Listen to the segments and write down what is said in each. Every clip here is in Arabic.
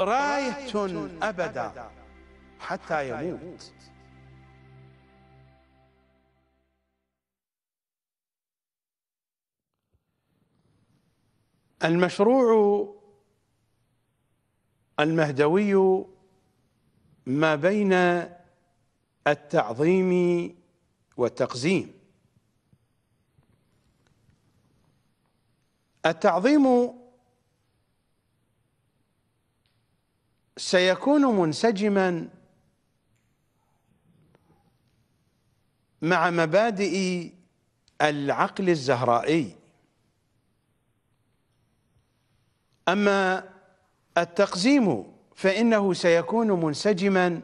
راية أبدا حتى يموت المشروع المهدوي ما بين التعظيم والتقزيم التعظيم سيكون منسجما مع مبادئ العقل الزهرائي أما التقزيم فإنه سيكون منسجما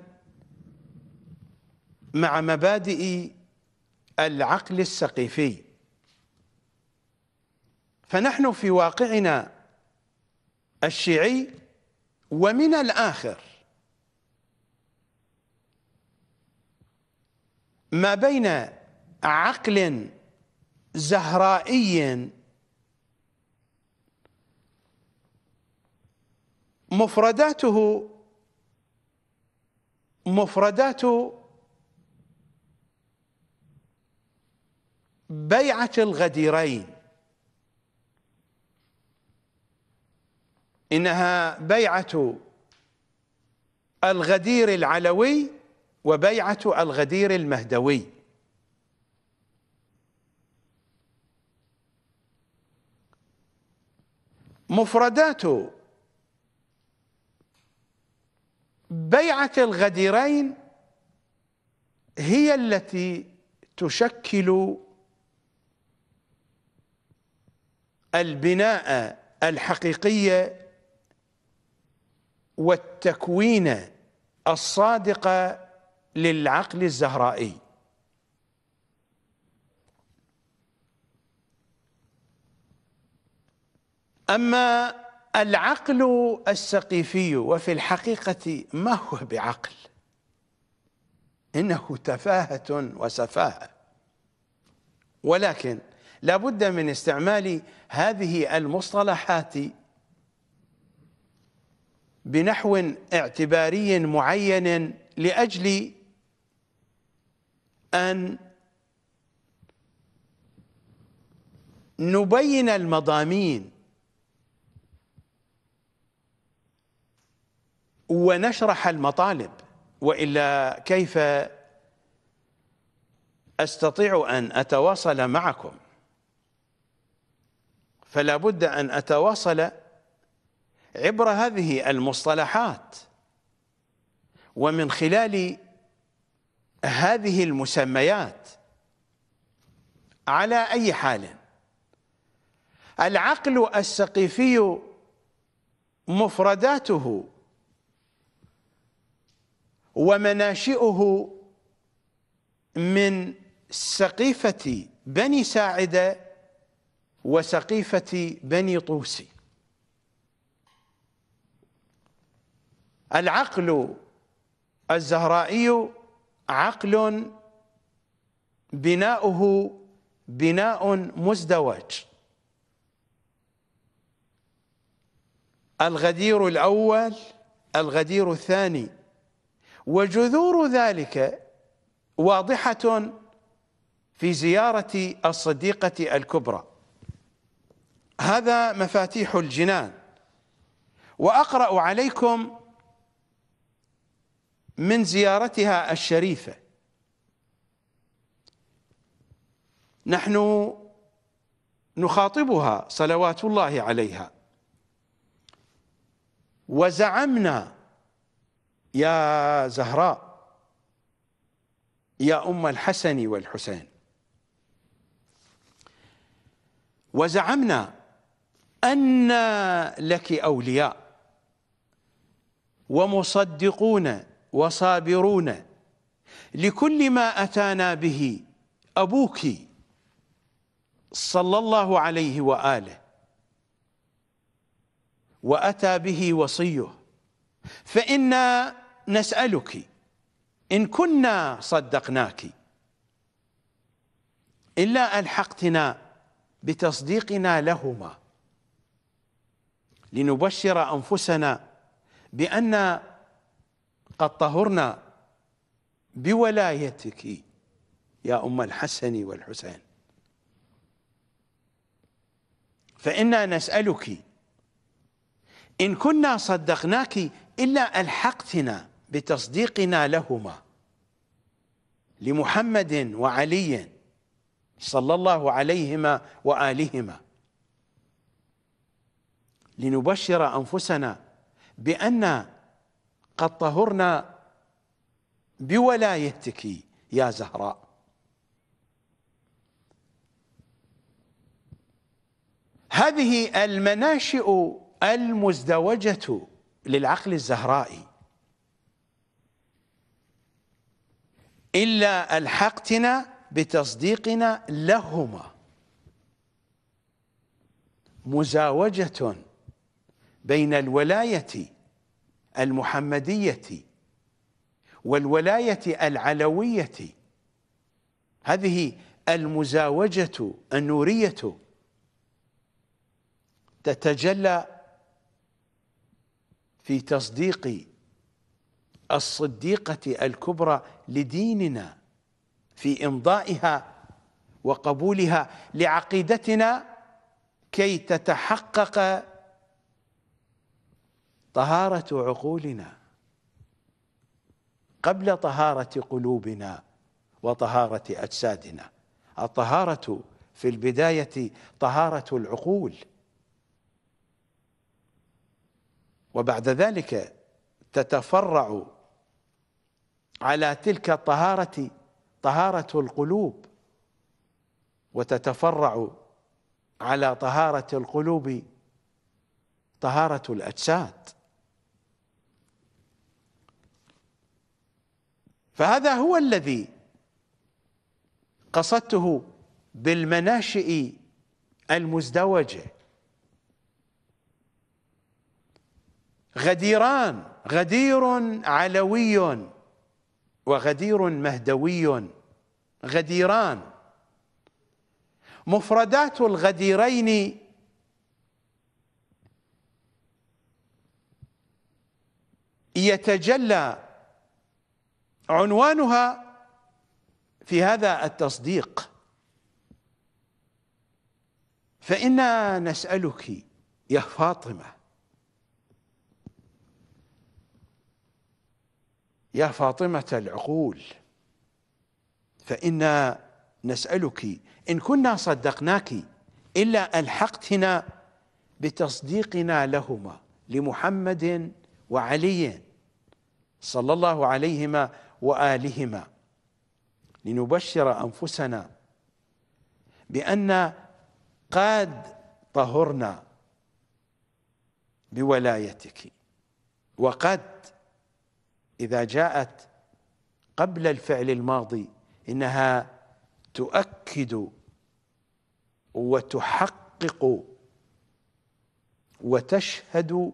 مع مبادئ العقل السقيفي فنحن في واقعنا الشيعي ومن الآخر ما بين عقل زهرائي مفرداته مفردات بيعة الغديرين إنها بيعة الغدير العلوي وبيعة الغدير المهدوي مفردات بيعة الغديرين هي التي تشكل البناء الحقيقي والتكوين الصادق للعقل الزهرائي اما العقل السقيفي وفي الحقيقه ما هو بعقل انه تفاهه وسفاهه ولكن لابد من استعمال هذه المصطلحات بنحو اعتباري معين لاجل ان نبين المضامين ونشرح المطالب والا كيف استطيع ان اتواصل معكم فلا بد ان اتواصل عبر هذه المصطلحات ومن خلال هذه المسميات على أي حال العقل السقيفي مفرداته ومناشئه من سقيفة بني ساعدة وسقيفة بني طوسي العقل الزهرائي عقل بناؤه بناء مزدوج الغدير الأول الغدير الثاني وجذور ذلك واضحة في زيارة الصديقة الكبرى هذا مفاتيح الجنان وأقرأ عليكم من زيارتها الشريفة نحن نخاطبها صلوات الله عليها وزعمنا يا زهراء يا أم الحسن والحسين وزعمنا أن لك أولياء ومصدقون وصابرون لكل ما أتانا به أبوك صلى الله عليه وآله وأتى به وصيه فإنا نسألك إن كنا صدقناك إلا ألحقتنا بتصديقنا لهما لنبشر أنفسنا بأن قد طهرنا بولايتك يا أم الحسن والحسين فإنا نسألك إن كنا صدقناك إلا ألحقتنا بتصديقنا لهما لمحمد وعلي صلى الله عليهما وآلهما لنبشر أنفسنا بأن قد طهرنا بولايتك يا زهراء هذه المناشئ المزدوجة للعقل الزهرائي إلا ألحقتنا بتصديقنا لهما مزاوجة بين الولاية المحمدية والولاية العلوية هذه المزاوجة النورية تتجلى في تصديق الصديقة الكبرى لديننا في إمضائها وقبولها لعقيدتنا كي تتحقق طهارة عقولنا قبل طهارة قلوبنا وطهارة أجسادنا الطهارة في البداية طهارة العقول وبعد ذلك تتفرع على تلك الطهارة طهارة القلوب وتتفرع على طهارة القلوب طهارة الأجساد فهذا هو الذي قصدته بالمناشئ المزدوجه غديران غدير علوي وغدير مهدوي غديران مفردات الغديرين يتجلى عنوانها في هذا التصديق فإنا نسألك يا فاطمة يا فاطمة العقول فإنا نسألك إن كنا صدقناك إلا ألحقتنا بتصديقنا لهما لمحمد وعلي صلى الله عليهما والهما لنبشر انفسنا بان قد طهرنا بولايتك وقد اذا جاءت قبل الفعل الماضي انها تؤكد وتحقق وتشهد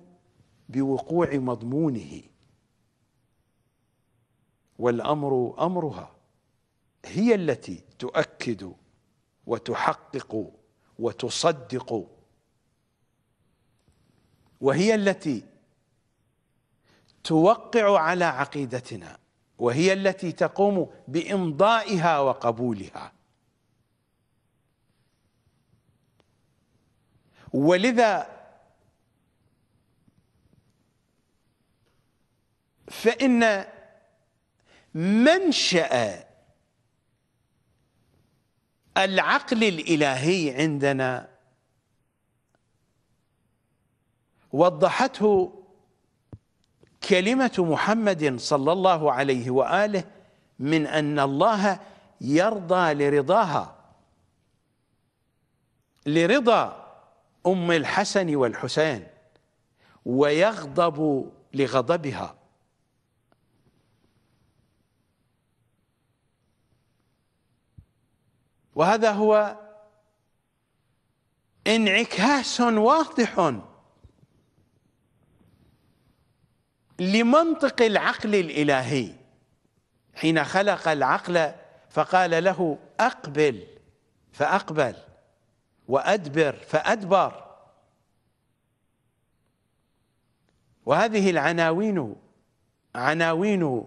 بوقوع مضمونه والامر امرها هي التي تؤكد وتحقق وتصدق وهي التي توقع على عقيدتنا وهي التي تقوم بامضائها وقبولها ولذا فان منشأ العقل الإلهي عندنا وضحته كلمة محمد صلى الله عليه وآله من أن الله يرضى لرضاها لرضا أم الحسن والحسين ويغضب لغضبها وهذا هو انعكاس واضح لمنطق العقل الالهي حين خلق العقل فقال له اقبل فاقبل وادبر فادبر وهذه العناوين عناوين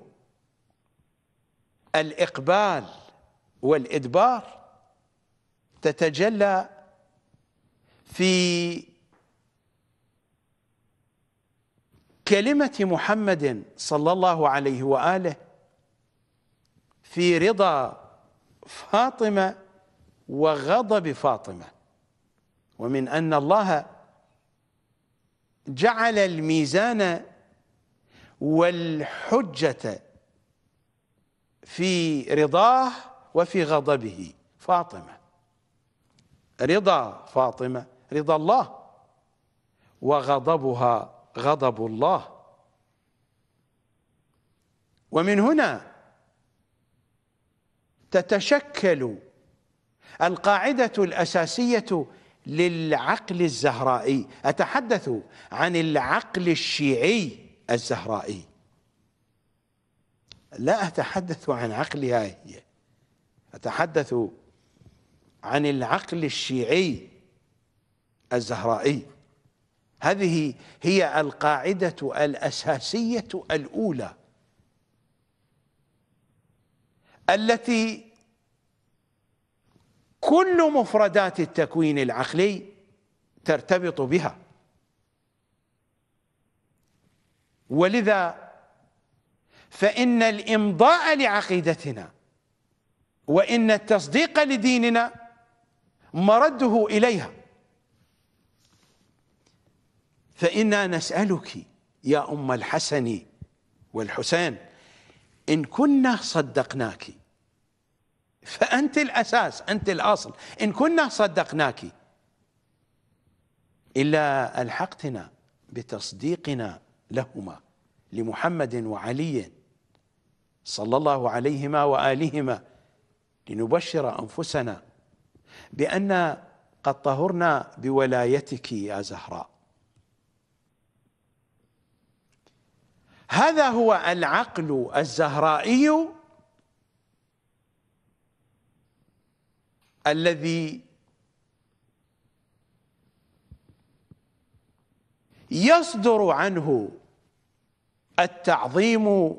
الاقبال والادبار تتجلى في كلمة محمد صلى الله عليه وآله في رضا فاطمة وغضب فاطمة ومن أن الله جعل الميزان والحجة في رضاه وفي غضبه فاطمة رضا فاطمة رضا الله وغضبها غضب الله ومن هنا تتشكل القاعدة الأساسية للعقل الزهرائي أتحدث عن العقل الشيعي الزهرائي لا أتحدث عن عقلها هي أتحدث عن العقل الشيعي الزهرائي هذه هي القاعدة الأساسية الأولى التي كل مفردات التكوين العقلي ترتبط بها ولذا فإن الإمضاء لعقيدتنا وإن التصديق لديننا مرده إليها فإنا نسألك يا أم الحسن والحسين إن كنا صدقناك فأنت الأساس أنت الأصل إن كنا صدقناك إلا ألحقتنا بتصديقنا لهما لمحمد وعلي صلى الله عليهما وآلهما لنبشر أنفسنا بأن قد طهرنا بولايتك يا زهراء هذا هو العقل الزهرائي الذي يصدر عنه التعظيم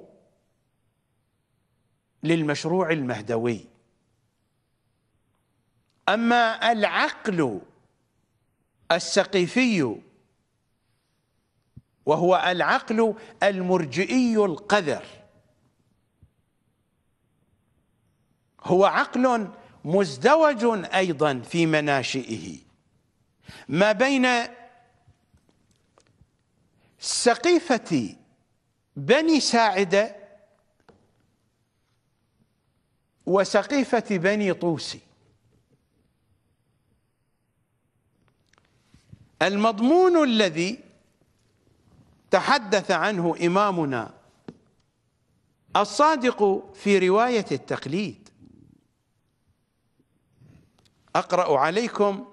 للمشروع المهدوي أما العقل السقيفي وهو العقل المرجئي القذر هو عقل مزدوج أيضا في مناشئه ما بين سقيفة بني ساعدة وسقيفة بني طوسي المضمون الذي تحدث عنه إمامنا الصادق في رواية التقليد أقرأ عليكم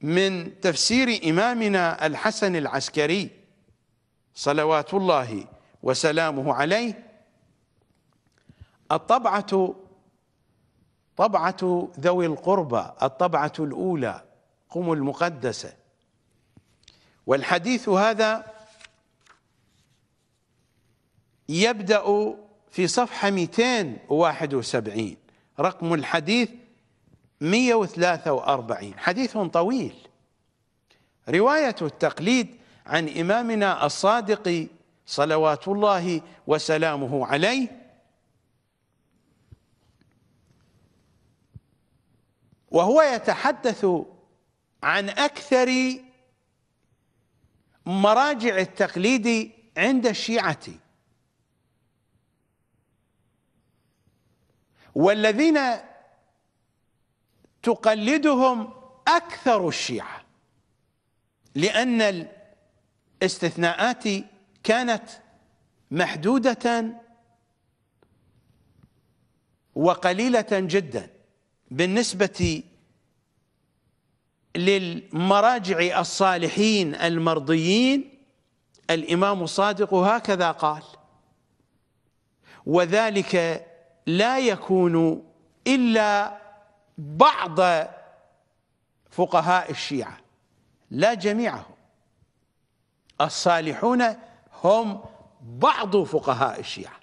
من تفسير إمامنا الحسن العسكري صلوات الله وسلامه عليه الطبعة طبعة ذوي القربى الطبعة الأولى قم المقدسة والحديث هذا يبدأ في صفحة 271 رقم الحديث 143 حديث طويل رواية التقليد عن إمامنا الصادق صلوات الله وسلامه عليه وهو يتحدث عن أكثر مراجع التقليد عند الشيعة والذين تقلدهم أكثر الشيعة لأن الاستثناءات كانت محدودة وقليلة جدا بالنسبة للمراجع الصالحين المرضيين الإمام الصادق هكذا قال وذلك لا يكون إلا بعض فقهاء الشيعة لا جميعهم الصالحون هم بعض فقهاء الشيعة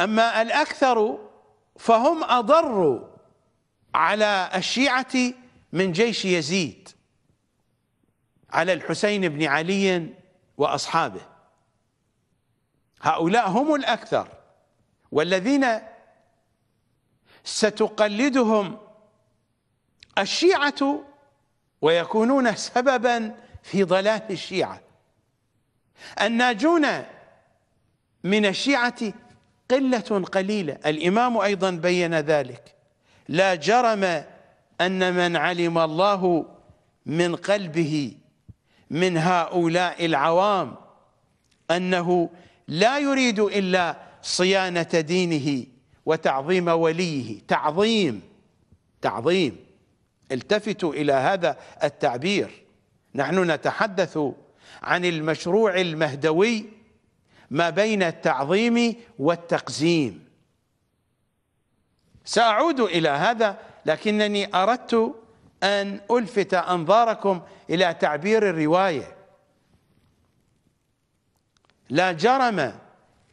أما الأكثر فهم أضروا على الشيعة من جيش يزيد على الحسين بن علي وأصحابه هؤلاء هم الأكثر والذين ستقلدهم الشيعة ويكونون سببا في ضلال الشيعة الناجون من الشيعة قلة قليلة الإمام أيضا بين ذلك لا جرم أن من علم الله من قلبه من هؤلاء العوام أنه لا يريد إلا صيانة دينه وتعظيم وليه تعظيم تعظيم التفتوا إلى هذا التعبير نحن نتحدث عن المشروع المهدوي ما بين التعظيم والتقزيم سأعود إلى هذا لكنني أردت أن ألفت أنظاركم إلى تعبير الرواية لا جرم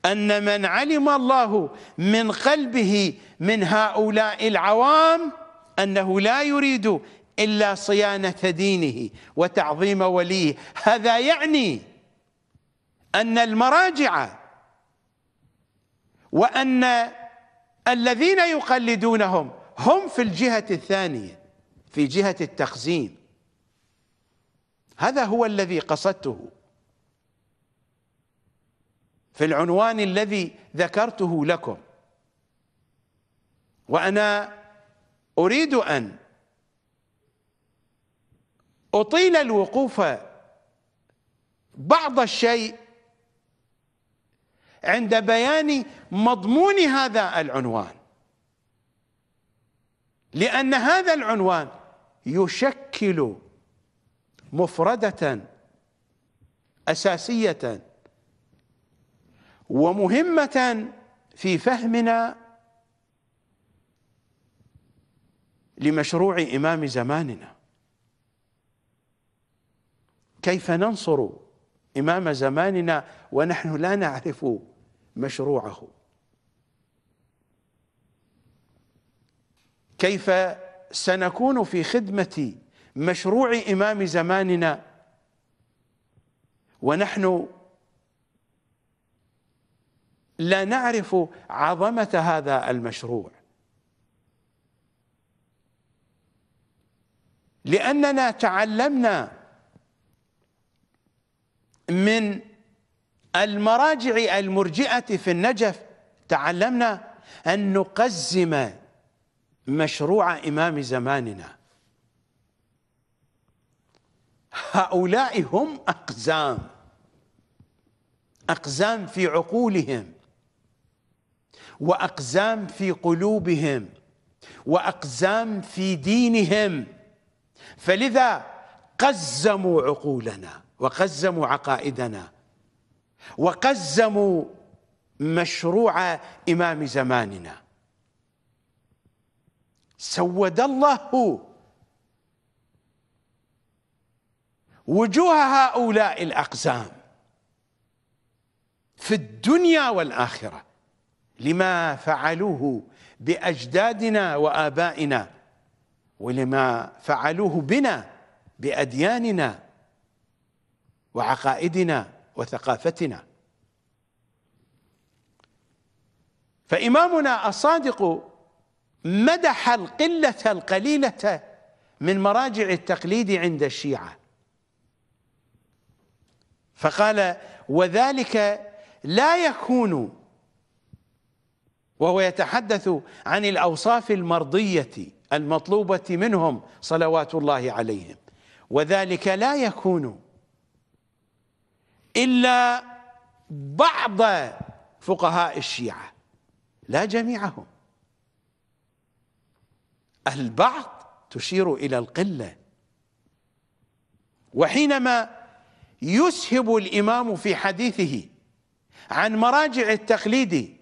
أن من علم الله من قلبه من هؤلاء العوام أنه لا يريد إلا صيانة دينه وتعظيم وليه هذا يعني أن المراجع وأن الذين يقلدونهم هم في الجهة الثانية في جهة التخزين هذا هو الذي قصدته في العنوان الذي ذكرته لكم وأنا أريد أن أطيل الوقوف بعض الشيء عند بيان مضمون هذا العنوان لأن هذا العنوان يشكل مفردة أساسية ومهمة في فهمنا لمشروع إمام زماننا كيف ننصر إمام زماننا ونحن لا نعرف مشروعه كيف سنكون في خدمة مشروع إمام زماننا ونحن لا نعرف عظمة هذا المشروع لأننا تعلمنا من المراجع المرجئة في النجف تعلمنا أن نقزم مشروع إمام زماننا هؤلاء هم أقزام أقزام في عقولهم وأقزام في قلوبهم وأقزام في دينهم فلذا قزموا عقولنا وقزموا عقائدنا وقزموا مشروع إمام زماننا سود الله وجوه هؤلاء الأقزام في الدنيا والآخرة لما فعلوه بأجدادنا وآبائنا ولما فعلوه بنا بأدياننا وعقائدنا وثقافتنا فإمامنا الصادق مدح القلة القليلة من مراجع التقليد عند الشيعة فقال وذلك لا يكون وهو يتحدث عن الأوصاف المرضية المطلوبة منهم صلوات الله عليهم وذلك لا يكون إلا بعض فقهاء الشيعة لا جميعهم البعض تشير إلى القلة وحينما يسهب الإمام في حديثه عن مراجع التقليد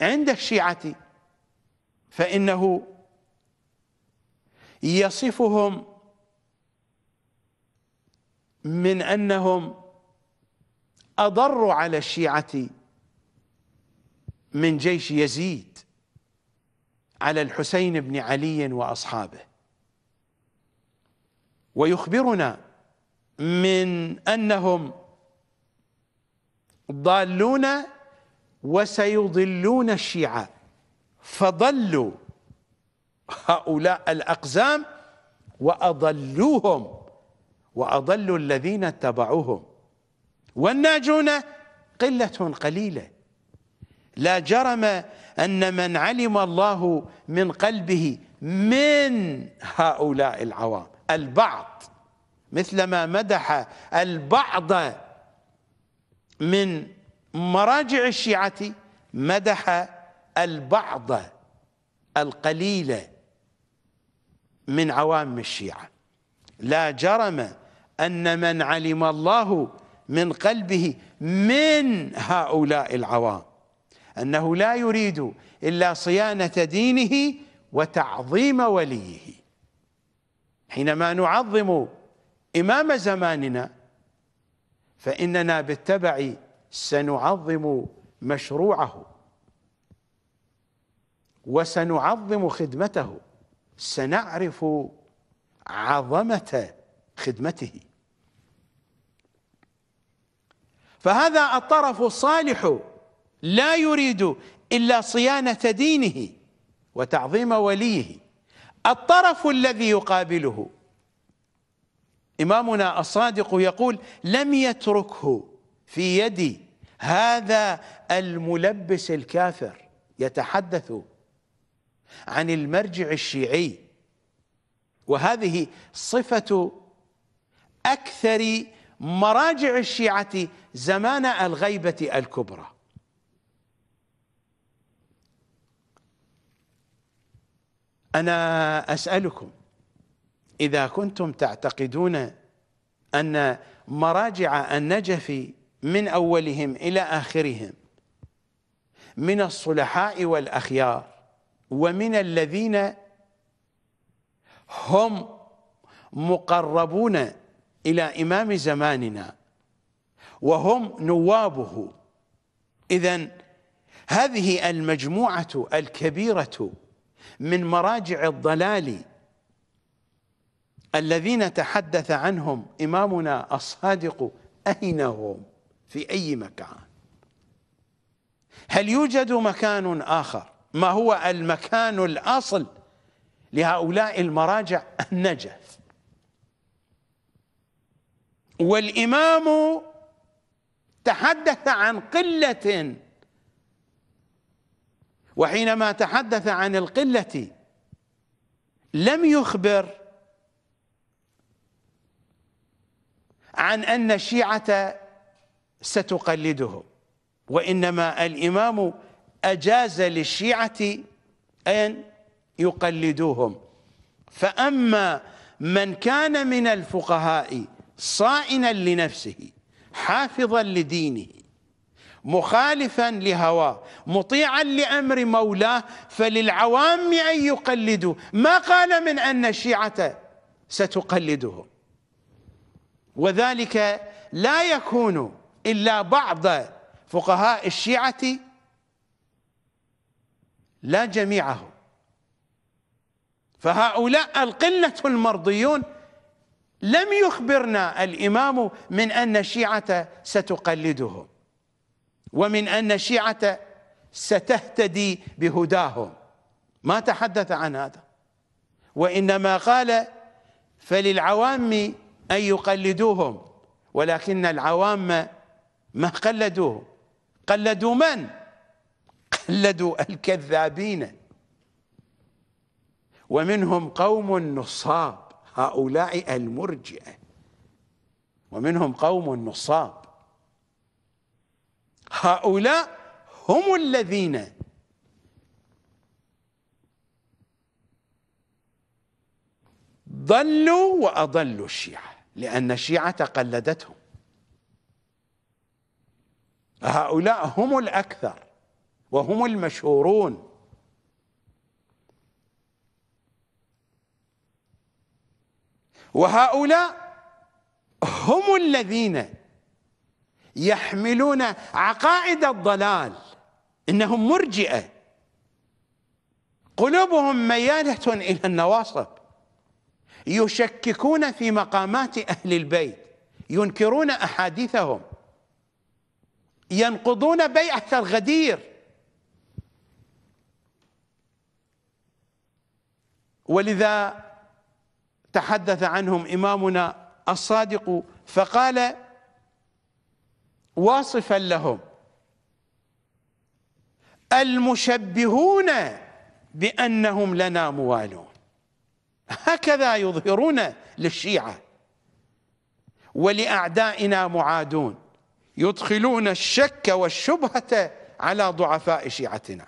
عند الشيعة فإنه يصفهم من أنهم أضر على الشيعة من جيش يزيد على الحسين بن علي وأصحابه ويخبرنا من أنهم ضالون وسيضلون الشيعة فضلوا هؤلاء الأقزام وأضلوهم وأضلوا الذين اتبعوهم والناجون قلة قليلة لا جرم أن من علم الله من قلبه من هؤلاء العوام البعض مثلما مدح البعض من مراجع الشيعة مدح البعض القليل من عوام الشيعة لا جرم أن من علم الله من قلبه من هؤلاء العوام انه لا يريد الا صيانه دينه وتعظيم وليه حينما نعظم امام زماننا فاننا بالتبع سنعظم مشروعه وسنعظم خدمته سنعرف عظمه خدمته فهذا الطرف الصالح لا يريد إلا صيانة دينه وتعظيم وليه الطرف الذي يقابله إمامنا الصادق يقول لم يتركه في يدي هذا الملبس الكافر يتحدث عن المرجع الشيعي وهذه صفة أكثر مراجع الشيعة زمان الغيبة الكبرى أنا أسألكم إذا كنتم تعتقدون أن مراجع النجف من أولهم إلى آخرهم من الصلحاء والأخيار ومن الذين هم مقربون إلى إمام زماننا وهم نوابه إذا هذه المجموعة الكبيرة من مراجع الضلال الذين تحدث عنهم إمامنا الصادق أين هم في أي مكان هل يوجد مكان آخر ما هو المكان الأصل لهؤلاء المراجع النجف والامام تحدث عن قله وحينما تحدث عن القله لم يخبر عن ان الشيعه ستقلده وانما الامام اجاز للشيعه ان يقلدوهم فاما من كان من الفقهاء صائنا لنفسه حافظا لدينه مخالفا لهواه مطيعا لامر مولاه فللعوام ان يقلدوا ما قال من ان الشيعه ستقلده وذلك لا يكون الا بعض فقهاء الشيعه لا جميعهم فهؤلاء القله المرضيون لم يخبرنا الإمام من أن الشيعة ستقلدهم ومن أن الشيعة ستهتدي بهداهم ما تحدث عن هذا وإنما قال فللعوام أن يقلدوهم ولكن العوام ما قلدوهم قلدوا من؟ قلدوا الكذابين ومنهم قوم نصاب هؤلاء المرجئه ومنهم قوم نصاب هؤلاء هم الذين ضلوا واضلوا الشيعه لان الشيعه قلدتهم هؤلاء هم الاكثر وهم المشهورون وهؤلاء هم الذين يحملون عقائد الضلال انهم مرجئه قلوبهم مياله الى النواصب يشككون في مقامات اهل البيت ينكرون احاديثهم ينقضون بيعه الغدير ولذا تحدث عنهم إمامنا الصادق فقال واصفا لهم المشبهون بأنهم لنا موالون هكذا يظهرون للشيعة ولأعدائنا معادون يدخلون الشك والشبهة على ضعفاء شيعتنا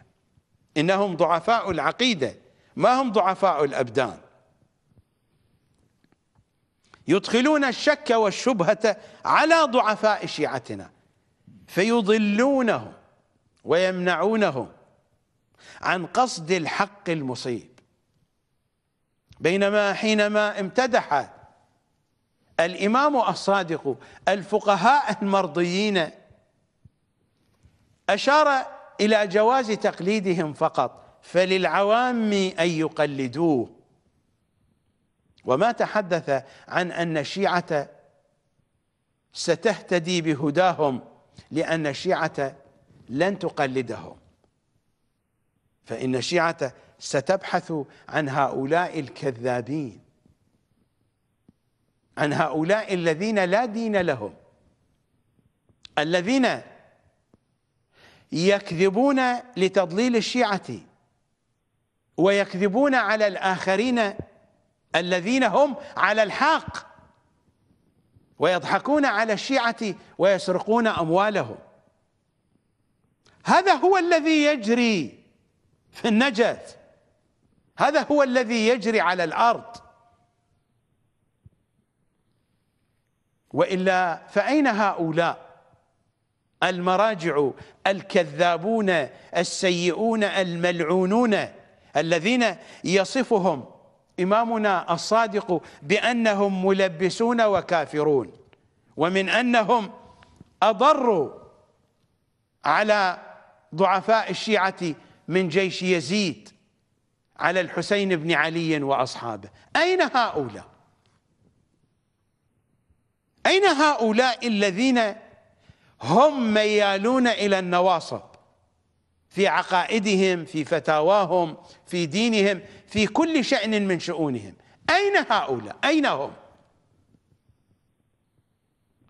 إنهم ضعفاء العقيدة ما هم ضعفاء الأبدان يدخلون الشك والشبهة على ضعفاء شيعتنا فيضلونهم ويمنعونهم عن قصد الحق المصيب بينما حينما امتدح الإمام الصادق الفقهاء المرضيين أشار إلى جواز تقليدهم فقط فللعوام أن يقلدوه وما تحدث عن أن الشيعة ستهتدي بهداهم لأن الشيعة لن تقلدهم فإن الشيعة ستبحث عن هؤلاء الكذابين عن هؤلاء الذين لا دين لهم الذين يكذبون لتضليل الشيعة ويكذبون على الآخرين الذين هم على الحق ويضحكون على الشيعة ويسرقون أموالهم هذا هو الذي يجري في النجف هذا هو الذي يجري على الأرض وإلا فأين هؤلاء المراجع الكذابون السيئون الملعونون الذين يصفهم إمامنا الصادق بأنهم ملبسون وكافرون ومن أنهم أضروا على ضعفاء الشيعة من جيش يزيد على الحسين بن علي وأصحابه أين هؤلاء أين هؤلاء الذين هم ميالون إلى النواصب في عقائدهم في فتاواهم في دينهم في كل شأن من شؤونهم أين هؤلاء أين هم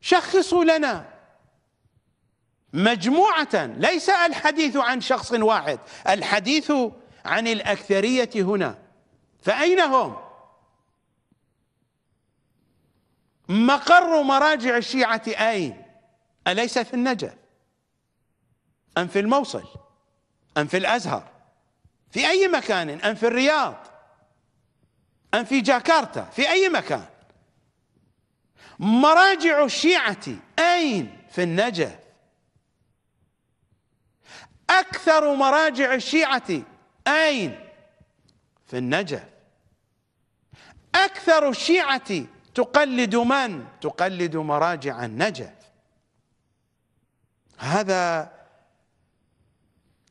شخصوا لنا مجموعة ليس الحديث عن شخص واحد الحديث عن الأكثرية هنا فأين هم مقر مراجع الشيعة أين أليس في النجف أم في الموصل أم في الأزهر في أي مكان أم في الرياض أم في جاكرتا في أي مكان مراجع الشيعة أين في النجف أكثر مراجع الشيعة أين في النجف أكثر الشيعة تقلد من تقلد مراجع النجف هذا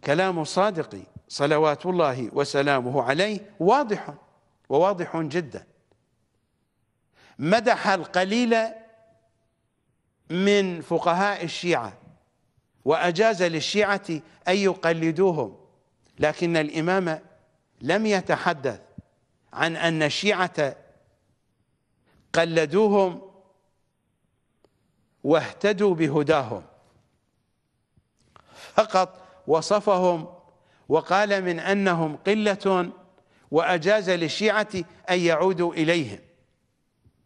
كلام صادقي صلوات الله وسلامه عليه واضح وواضح جدا مدح القليل من فقهاء الشيعة وأجاز للشيعة أن يقلدوهم لكن الإمام لم يتحدث عن أن الشيعة قلدوهم واهتدوا بهداهم فقط وصفهم وقال من أنهم قلة وأجاز للشيعة أن يعودوا إليهم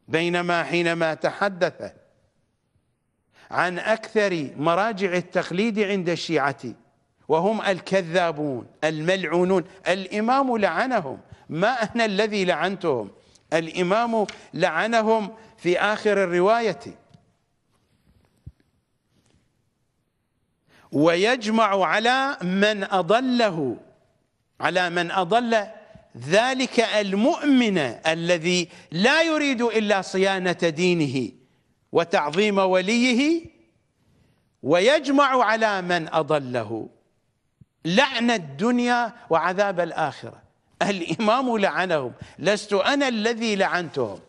بينما حينما تحدث عن أكثر مراجع التقليد عند الشيعة وهم الكذابون الملعونون الإمام لعنهم ما أنا الذي لعنتهم الإمام لعنهم في آخر الرواية ويجمع على من أضله على من أضل ذلك المؤمن الذي لا يريد إلا صيانة دينه وتعظيم وليه ويجمع على من أضله لعن الدنيا وعذاب الآخرة الإمام لعنهم لست أنا الذي لعنتهم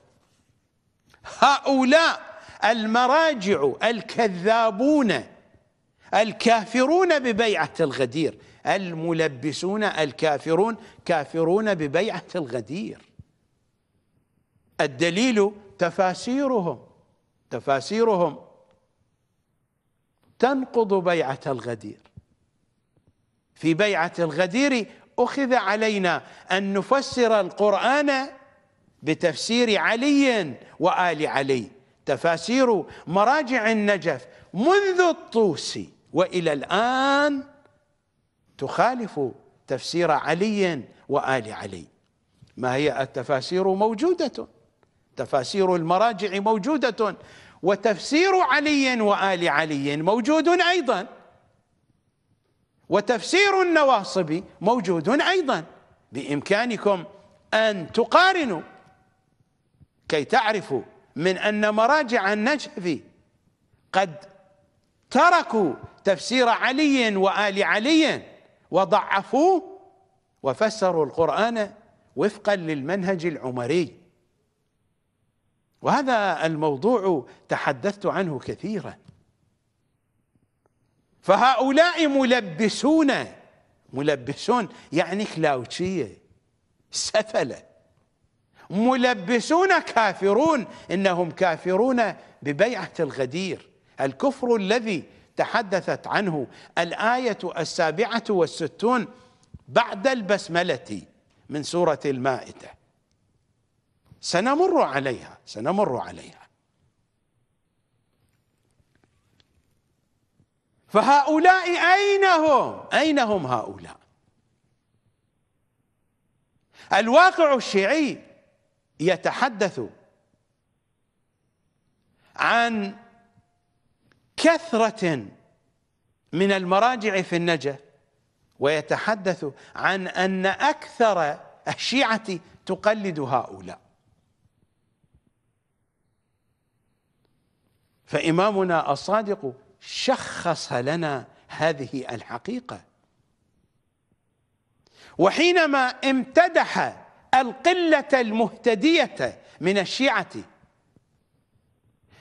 هؤلاء المراجع الكذابون الكافرون ببيعة الغدير الملبسون الكافرون كافرون ببيعة الغدير الدليل تفاسيرهم تفاسيرهم تنقض بيعة الغدير في بيعة الغدير أخذ علينا أن نفسر القرآن بتفسير علي وآل علي تفاسير مراجع النجف منذ الطوسي والى الان تخالف تفسير علي وال علي ما هي التفاسير موجوده تفاسير المراجع موجوده وتفسير علي وال علي موجود ايضا وتفسير النواصب موجود ايضا بامكانكم ان تقارنوا كي تعرفوا من ان مراجع النجف قد تركوا تفسير علي وآل علي وضعفوه وفسروا القرآن وفقا للمنهج العمري وهذا الموضوع تحدثت عنه كثيرا فهؤلاء ملبسون ملبسون يعني كلاوتشية سفلة ملبسون كافرون إنهم كافرون ببيعة الغدير الكفر الذي تحدثت عنه الآية السابعة والستون بعد البسملة من سورة المائدة سنمر عليها سنمر عليها فهؤلاء أين هم أين هم هؤلاء الواقع الشيعي يتحدث عن كثرة من المراجع في النجف ويتحدث عن أن أكثر الشيعة تقلد هؤلاء فإمامنا الصادق شخص لنا هذه الحقيقة وحينما امتدح القلة المهتدية من الشيعة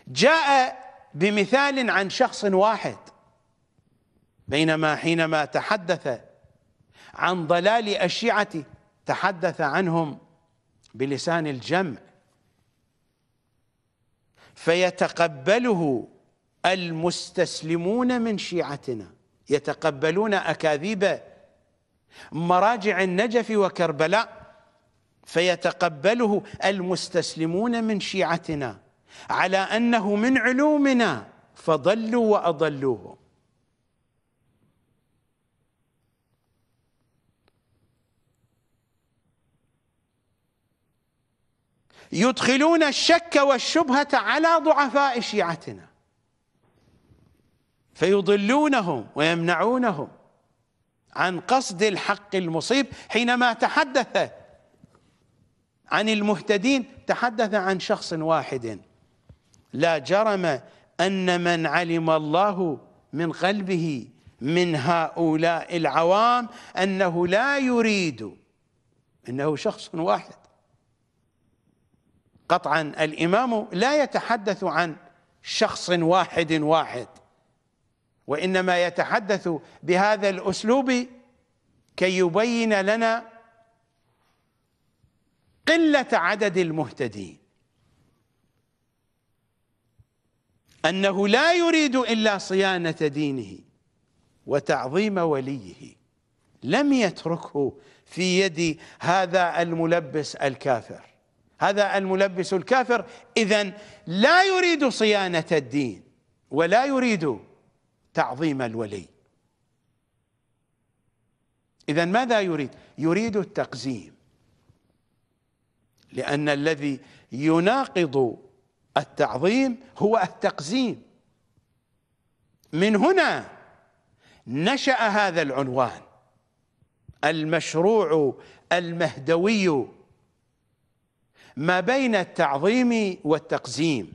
جاء بمثال عن شخص واحد بينما حينما تحدث عن ضلال الشيعة تحدث عنهم بلسان الجمع فيتقبله المستسلمون من شيعتنا يتقبلون أكاذيب مراجع النجف وكربلاء فيتقبله المستسلمون من شيعتنا على انه من علومنا فضلوا واضلوه يدخلون الشك والشبهه على ضعفاء شيعتنا فيضلونهم ويمنعونهم عن قصد الحق المصيب حينما تحدث عن المهتدين تحدث عن شخص واحد لا جرم أن من علم الله من قلبه من هؤلاء العوام أنه لا يريد إنه شخص واحد قطعا الإمام لا يتحدث عن شخص واحد واحد وإنما يتحدث بهذا الأسلوب كي يبين لنا قلة عدد المهتدين أنه لا يريد إلا صيانة دينه وتعظيم وليه لم يتركه في يد هذا الملبس الكافر هذا الملبس الكافر إذا لا يريد صيانة الدين ولا يريد تعظيم الولي إذا ماذا يريد؟ يريد التقزيم لأن الذي يناقض التعظيم هو التقزيم من هنا نشأ هذا العنوان المشروع المهدوي ما بين التعظيم والتقزيم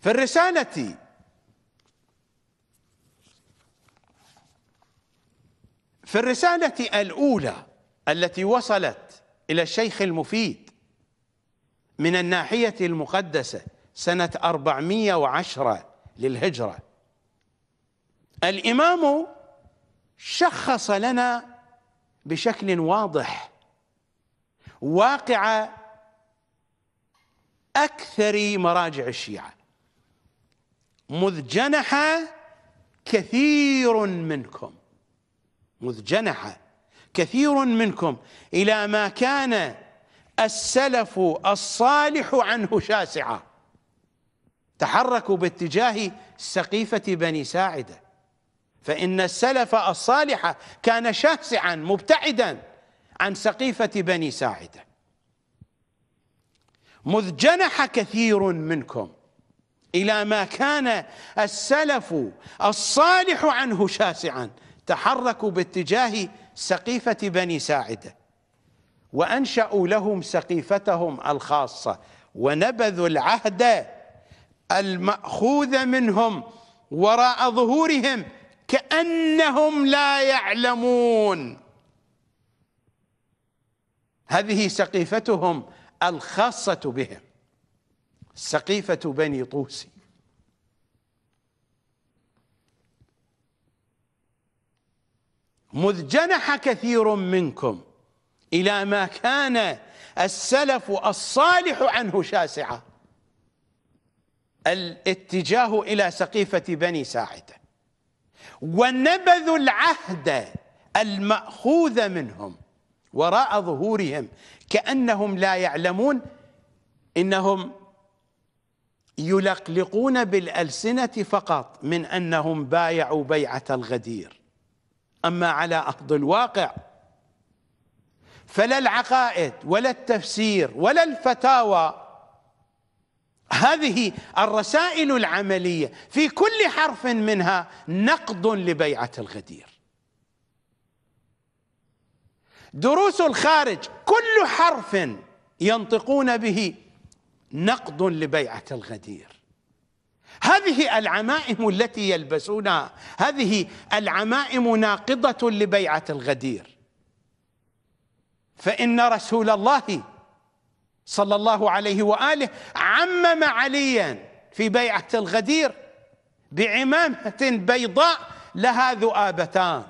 في الرسالة في الرسالة الأولى التي وصلت إلى الشيخ المفيد من الناحية المقدسة سنة 410 للهجرة الإمام شخص لنا بشكل واضح واقع أكثر مراجع الشيعة مذ جنح كثير منكم مذ جنح كثير منكم إلى ما كان السلف الصالح عنه شاسعا تحركوا باتجاه سقيفة بني ساعدة فإن السلف الصالح كان شاسعا مبتعدا عن سقيفة بني ساعدة مذ جنح كثير منكم إلى ما كان السلف الصالح عنه شاسعا تحركوا باتجاه سقيفة بني ساعدة وأنشأوا لهم سقيفتهم الخاصة ونبذوا العهد المأخوذ منهم وراء ظهورهم كأنهم لا يعلمون هذه سقيفتهم الخاصة بهم سقيفة بني طوسي مذ جنح كثير منكم إلى ما كان السلف الصالح عنه شاسعة الاتجاه إلى سقيفة بني ساعدة ونبذوا العهد المأخوذ منهم وراء ظهورهم كأنهم لا يعلمون إنهم يلقلقون بالألسنة فقط من أنهم بايعوا بيعة الغدير أما على أرض الواقع فلا العقائد ولا التفسير ولا الفتاوى هذه الرسائل العملية في كل حرف منها نقد لبيعة الغدير دروس الخارج كل حرف ينطقون به نقد لبيعة الغدير هذه العمائم التي يلبسونها هذه العمائم ناقضة لبيعة الغدير فإن رسول الله صلى الله عليه وآله عمم عليا في بيعة الغدير بعمامة بيضاء لها ذؤابتان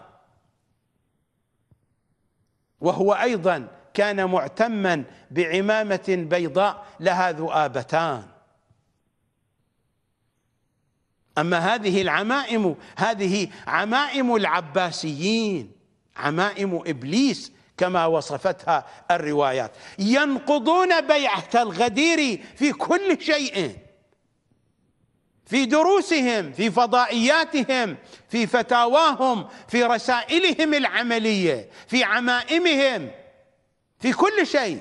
وهو أيضا كان معتما بعمامة بيضاء لها ذؤابتان أما هذه العمائم هذه عمائم العباسيين عمائم إبليس كما وصفتها الروايات ينقضون بيعة الغدير في كل شيء في دروسهم في فضائياتهم في فتاواهم في رسائلهم العملية في عمائمهم في كل شيء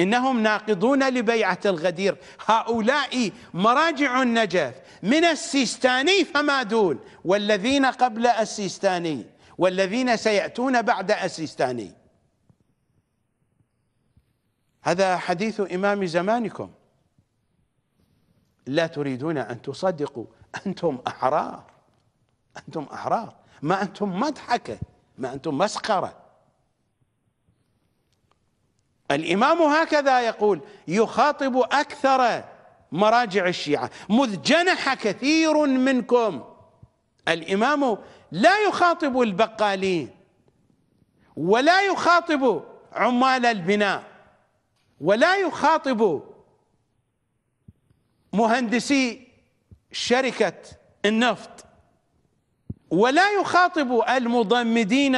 إنهم ناقضون لبيعة الغدير هؤلاء مراجع النجف من السيستاني فما دون والذين قبل السيستاني والذين سيأتون بعد السيستاني هذا حديث إمام زمانكم لا تريدون أن تصدقوا أنتم أحرار أنتم أحرار ما أنتم مضحكة ما أنتم مسخرة الإمام هكذا يقول يخاطب أكثر مراجع الشيعة مذ جنح كثير منكم الإمام لا يخاطب البقالين ولا يخاطب عمال البناء ولا يخاطب مهندسي شركة النفط ولا يخاطب المضمدين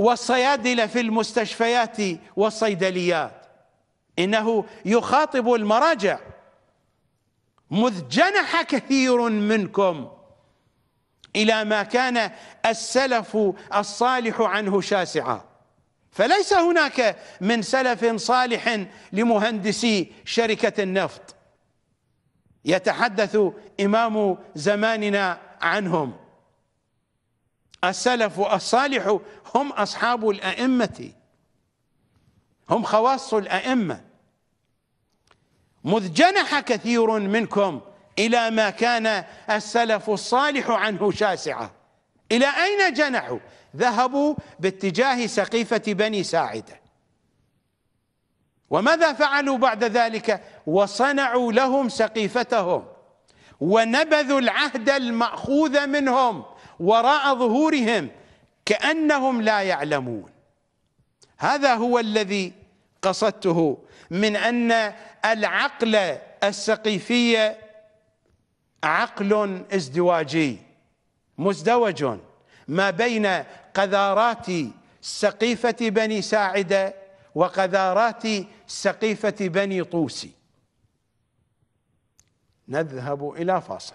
والصيادله في المستشفيات والصيدليات انه يخاطب المراجع مذ جنح كثير منكم الى ما كان السلف الصالح عنه شاسعا فليس هناك من سلف صالح لمهندسي شركه النفط يتحدث امام زماننا عنهم السلف الصالح هم أصحاب الأئمة هم خواص الأئمة مذ جنح كثير منكم إلى ما كان السلف الصالح عنه شاسعة إلى أين جنحوا ذهبوا باتجاه سقيفة بني ساعدة وماذا فعلوا بعد ذلك وصنعوا لهم سقيفتهم ونبذوا العهد المأخوذ منهم وراء ظهورهم كأنهم لا يعلمون هذا هو الذي قصدته من أن العقل السقيفية عقل ازدواجي مزدوج ما بين قذارات سقيفة بني ساعدة وقذارات سقيفة بني طوسي نذهب إلى فاصل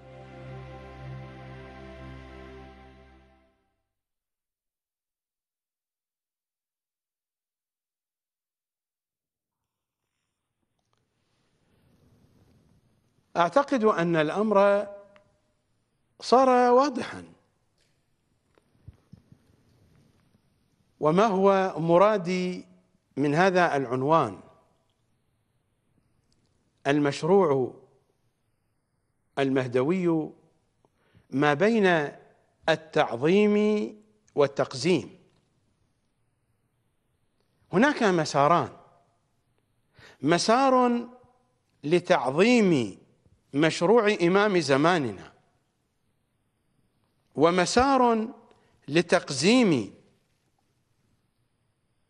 اعتقد ان الامر صار واضحا وما هو مرادي من هذا العنوان المشروع المهدوي ما بين التعظيم والتقزيم هناك مساران مسار لتعظيم مشروع إمام زماننا ومسار لتقزيم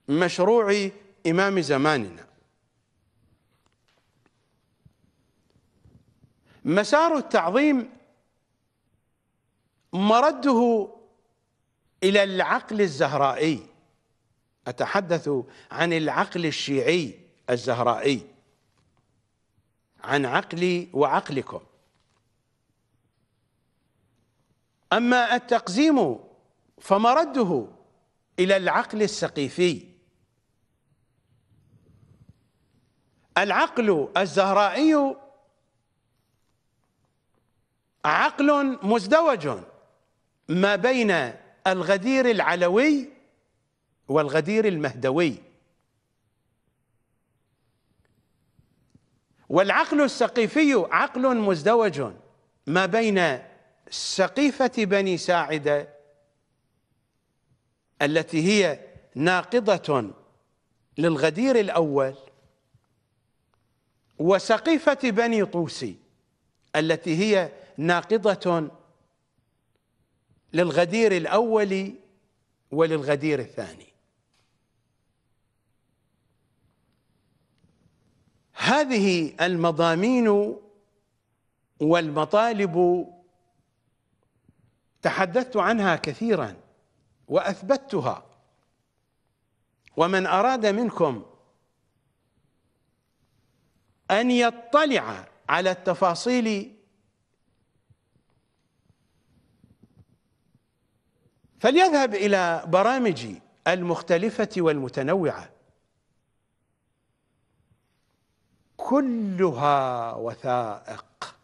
مشروع إمام زماننا مسار التعظيم مرده إلى العقل الزهرائي أتحدث عن العقل الشيعي الزهرائي عن عقلي وعقلكم أما التقزيم فمرده إلى العقل السقيفي العقل الزهرائي عقل مزدوج ما بين الغدير العلوي والغدير المهدوي والعقل السقيفي عقل مزدوج ما بين سقيفة بني ساعدة التي هي ناقضة للغدير الأول وسقيفة بني طوسي التي هي ناقضة للغدير الأول وللغدير الثاني هذه المضامين والمطالب تحدثت عنها كثيرا واثبتها ومن اراد منكم ان يطلع على التفاصيل فليذهب الى برامجي المختلفه والمتنوعه كلها وثائق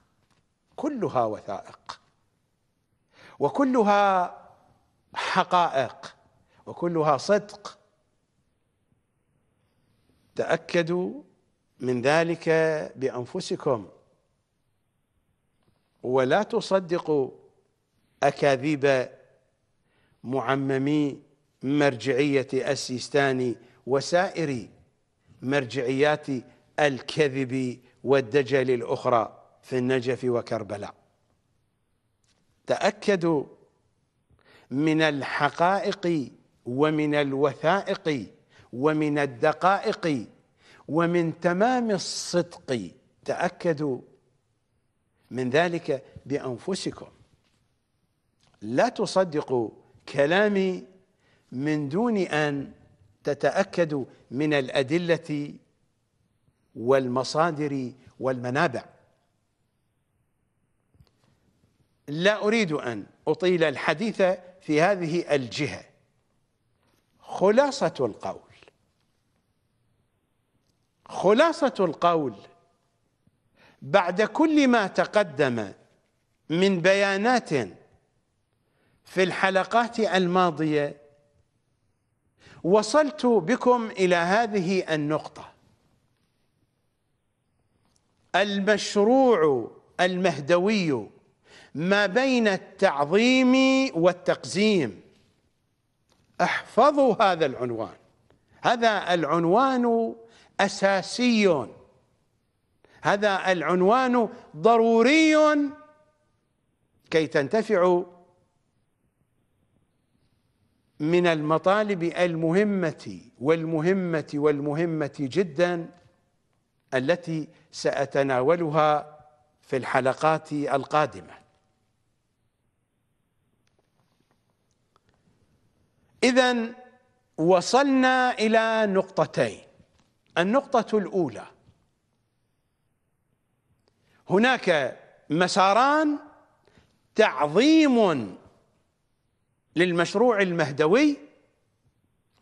كلها وثائق وكلها حقائق وكلها صدق تاكدوا من ذلك بانفسكم ولا تصدقوا اكاذيب معممي مرجعيه السيستاني وسائر مرجعيات الكذب والدجل الأخرى في النجف وكربلاء تأكدوا من الحقائق ومن الوثائق ومن الدقائق ومن تمام الصدق تأكدوا من ذلك بأنفسكم لا تصدقوا كلامي من دون أن تتأكدوا من الأدلة والمصادر والمنابع لا اريد ان اطيل الحديث في هذه الجهه خلاصه القول خلاصه القول بعد كل ما تقدم من بيانات في الحلقات الماضيه وصلت بكم الى هذه النقطه المشروع المهدوي ما بين التعظيم والتقزيم احفظوا هذا العنوان هذا العنوان اساسي هذا العنوان ضروري كي تنتفعوا من المطالب المهمة والمهمة والمهمة جدا التي سأتناولها في الحلقات القادمة إذا وصلنا إلى نقطتين النقطة الأولى هناك مساران تعظيم للمشروع المهدوي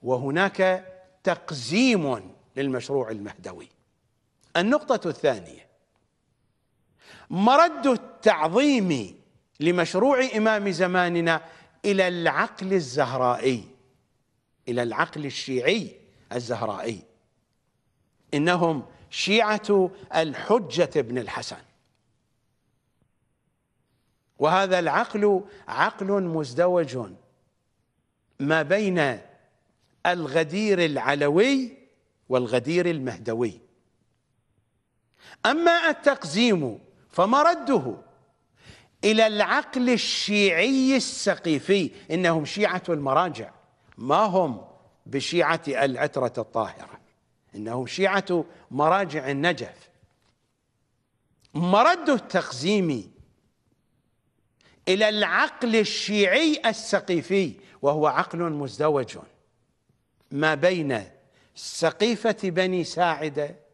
وهناك تقزيم للمشروع المهدوي النقطة الثانية مرد التعظيم لمشروع إمام زماننا إلى العقل الزهرائي إلى العقل الشيعي الزهرائي إنهم شيعة الحجة ابن الحسن وهذا العقل عقل مزدوج ما بين الغدير العلوي والغدير المهدوي أما التقزيم فمرده إلى العقل الشيعي السقيفي إنهم شيعة المراجع ما هم بشيعة العترة الطاهرة إنهم شيعة مراجع النجف مرد التقزيم إلى العقل الشيعي السقيفي وهو عقل مزدوج ما بين سقيفة بني ساعده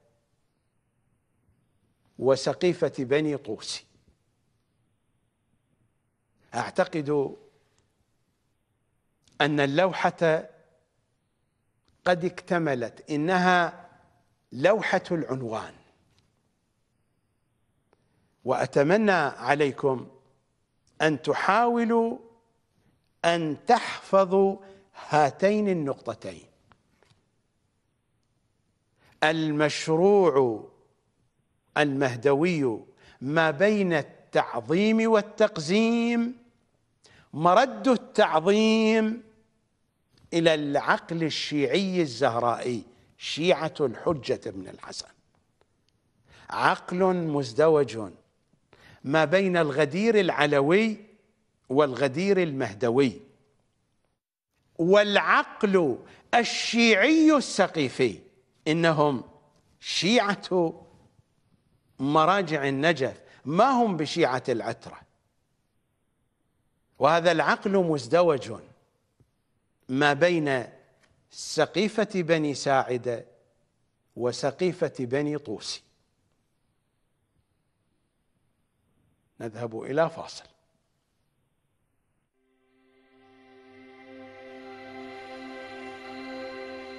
وسقيفة بني طوس أعتقد أن اللوحة قد اكتملت إنها لوحة العنوان وأتمنى عليكم أن تحاولوا أن تحفظوا هاتين النقطتين المشروع المهدوي ما بين التعظيم والتقزيم مرد التعظيم إلى العقل الشيعي الزهرائي شيعة الحجة بن الحسن عقل مزدوج ما بين الغدير العلوي والغدير المهدوي والعقل الشيعي السقيفي إنهم شيعة مراجع النجف ما هم بشيعة العترة وهذا العقل مزدوج ما بين سقيفة بني ساعدة وسقيفة بني طوسي نذهب إلى فاصل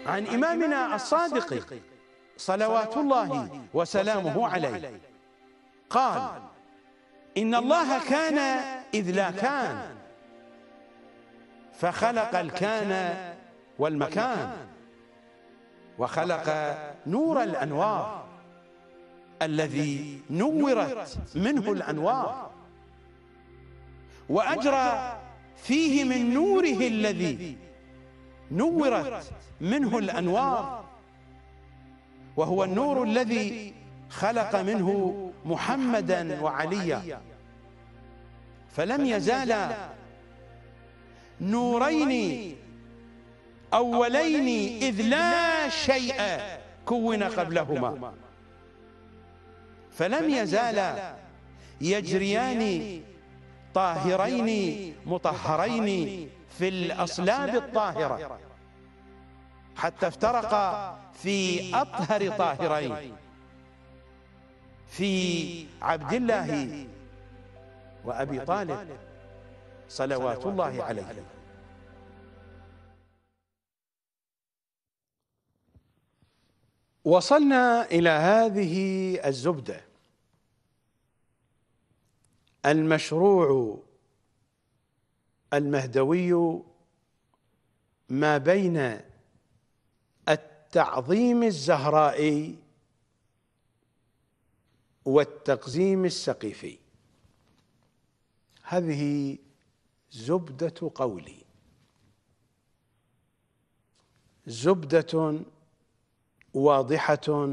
عن إمامنا الصادق صلوات الله وسلامه عليه قال إن الله كان إذ لا كان فخلق الكان والمكان وخلق نور الأنوار الذي نورت منه الأنوار وأجرى فيه من نوره الذي نورت منه الأنوار وهو النور الذي خلق منه محمدا وعليا فلم يزال نورين أولين إذ لا شيء كون قبلهما فلم يزال يجريان طاهرين مطهرين في الأصلاب الطاهرة حتى افترقا في أطهر طاهرين في عبد الله وأبي طالب صلوات الله عليه وصلنا إلى هذه الزبدة المشروع المهدوي ما بين التعظيم الزهرائي والتقزيم السقيفي هذه زبدة قولي زبدة واضحة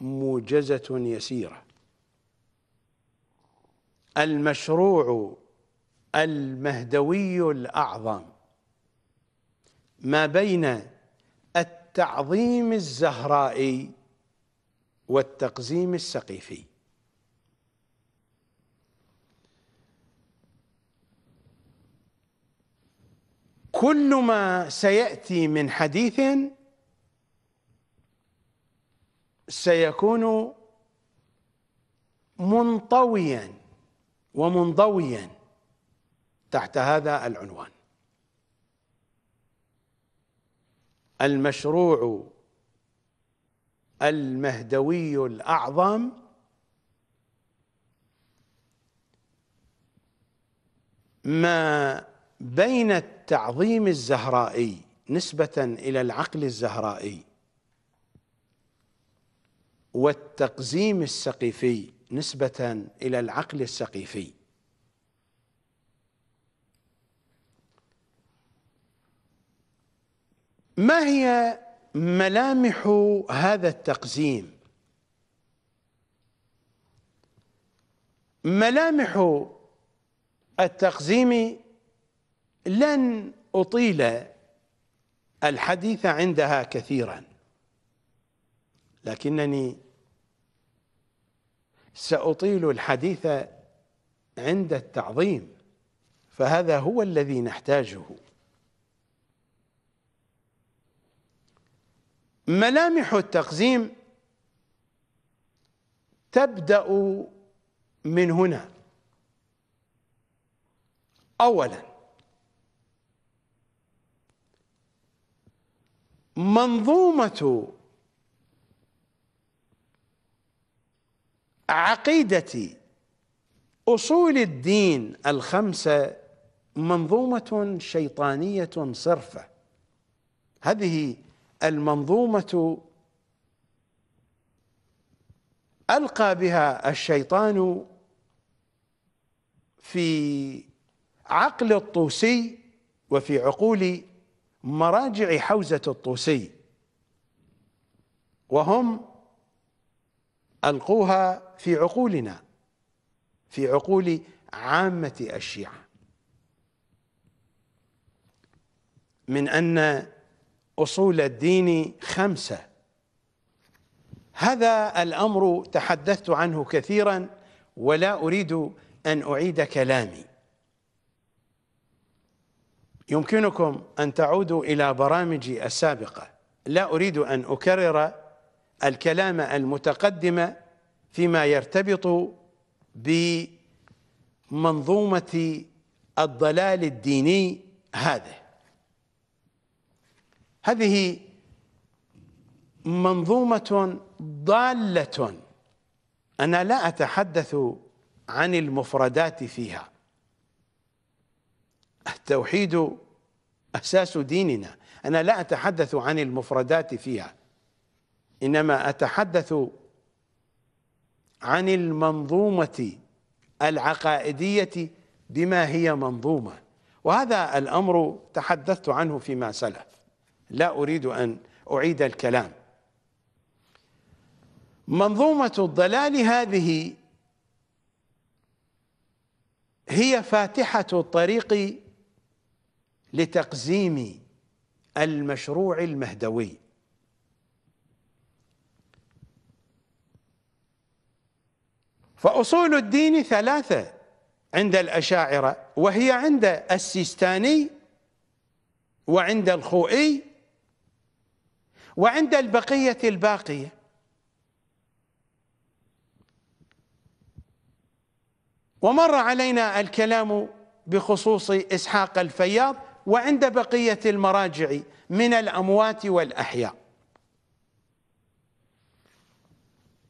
موجزة يسيرة المشروع المهدوي الأعظم ما بين التعظيم الزهرائي والتقزيم السقيفي كل ما سياتي من حديث سيكون منطويا ومنضويا تحت هذا العنوان المشروع المهدوي الاعظم ما بين التعظيم الزهرائي نسبه الى العقل الزهرائي والتقزيم السقيفي نسبه الى العقل السقيفي ما هي ملامح هذا التقزيم ملامح التقزيم لن أطيل الحديث عندها كثيرا لكنني سأطيل الحديث عند التعظيم فهذا هو الذي نحتاجه ملامح التقزيم تبدأ من هنا أولا منظومة عقيدة أصول الدين الخمسة منظومة شيطانية صرفة هذه المنظومه القى بها الشيطان في عقل الطوسي وفي عقول مراجع حوزه الطوسي وهم القوها في عقولنا في عقول عامه الشيعه من ان أصول الدين خمسة هذا الأمر تحدثت عنه كثيرا ولا أريد أن أعيد كلامي يمكنكم أن تعودوا إلى برامجي السابقة لا أريد أن أكرر الكلام المتقدم فيما يرتبط بمنظومة الضلال الديني هذه هذه منظومة ضالة أنا لا أتحدث عن المفردات فيها التوحيد أساس ديننا أنا لا أتحدث عن المفردات فيها إنما أتحدث عن المنظومة العقائدية بما هي منظومة وهذا الأمر تحدثت عنه فيما سلف لا أريد أن أعيد الكلام منظومة الضلال هذه هي فاتحة الطريق لتقزيم المشروع المهدوي فأصول الدين ثلاثة عند الأشاعرة وهي عند السيستاني وعند الخوئي وعند البقية الباقية ومر علينا الكلام بخصوص إسحاق الفياض وعند بقية المراجع من الأموات والأحياء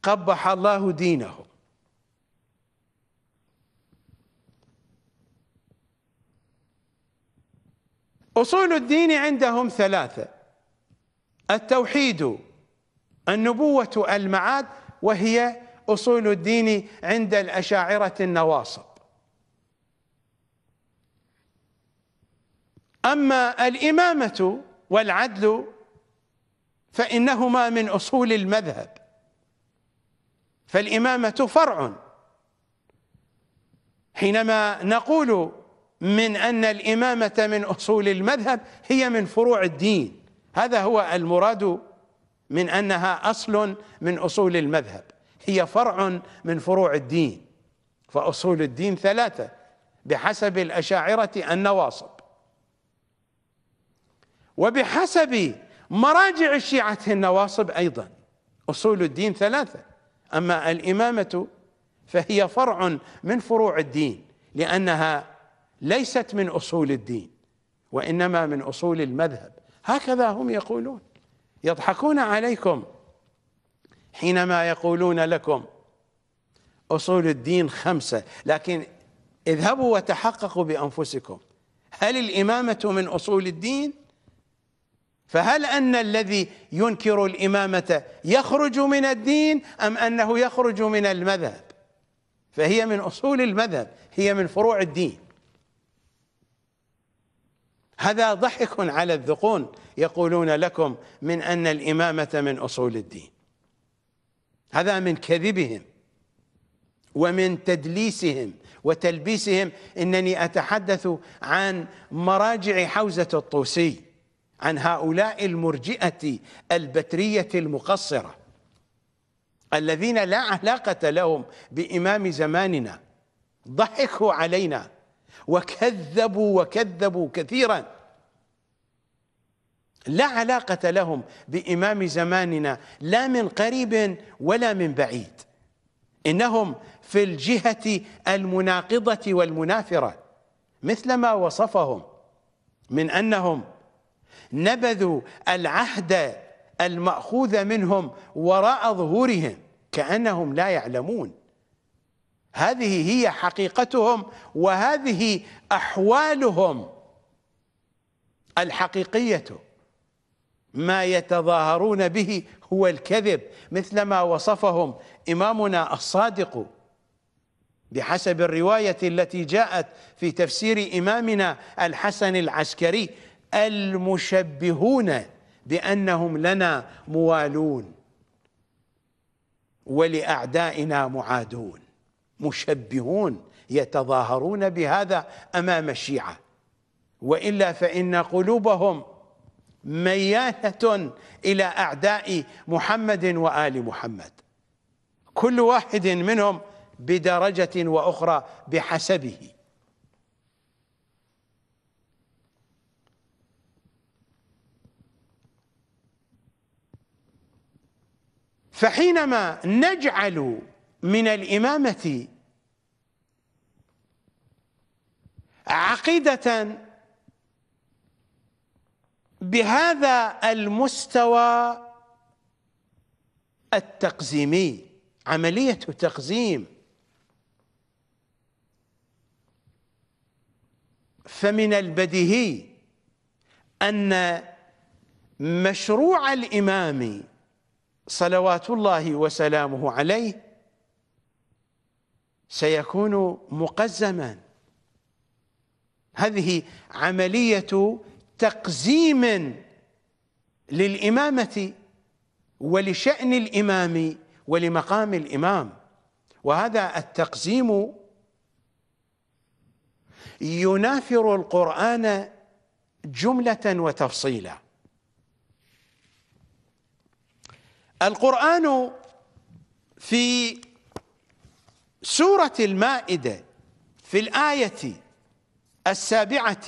قبح الله دينه أصول الدين عندهم ثلاثة التوحيد النبوة المعاد وهي أصول الدين عند الأشاعرة النواصب أما الإمامة والعدل فإنهما من أصول المذهب فالإمامة فرع حينما نقول من أن الإمامة من أصول المذهب هي من فروع الدين هذا هو المراد من انها اصل من اصول المذهب هي فرع من فروع الدين فاصول الدين ثلاثه بحسب الاشاعره النواصب وبحسب مراجع الشيعه النواصب ايضا اصول الدين ثلاثه اما الامامه فهي فرع من فروع الدين لانها ليست من اصول الدين وانما من اصول المذهب هكذا هم يقولون يضحكون عليكم حينما يقولون لكم أصول الدين خمسة لكن اذهبوا وتحققوا بأنفسكم هل الإمامة من أصول الدين؟ فهل أن الذي ينكر الإمامة يخرج من الدين أم أنه يخرج من المذهب؟ فهي من أصول المذهب هي من فروع الدين هذا ضحك على الذقون يقولون لكم من أن الإمامة من أصول الدين هذا من كذبهم ومن تدليسهم وتلبيسهم انني اتحدث عن مراجع حوزه الطوسي عن هؤلاء المرجئه البتريه المقصره الذين لا علاقه لهم بامام زماننا ضحكوا علينا وكذبوا وكذبوا كثيرا لا علاقة لهم بإمام زماننا لا من قريب ولا من بعيد إنهم في الجهة المناقضة والمنافرة مثلما وصفهم من أنهم نبذوا العهد المأخوذ منهم وراء ظهورهم كأنهم لا يعلمون هذه هي حقيقتهم وهذه احوالهم الحقيقيه ما يتظاهرون به هو الكذب مثلما وصفهم امامنا الصادق بحسب الروايه التي جاءت في تفسير امامنا الحسن العسكري المشبهون بانهم لنا موالون ولاعدائنا معادون مشبهون يتظاهرون بهذا امام الشيعه والا فان قلوبهم مياله الى اعداء محمد وال محمد كل واحد منهم بدرجه واخرى بحسبه فحينما نجعل من الإمامة عقيدة بهذا المستوى التقزيمي عملية تقزيم فمن البديهي أن مشروع الإمام صلوات الله وسلامه عليه سيكون مقزما هذه عملية تقزيم للإمامة ولشأن الإمام ولمقام الإمام وهذا التقزيم ينافر القرآن جملة وتفصيلا القرآن في سورة المائدة في الآية السابعة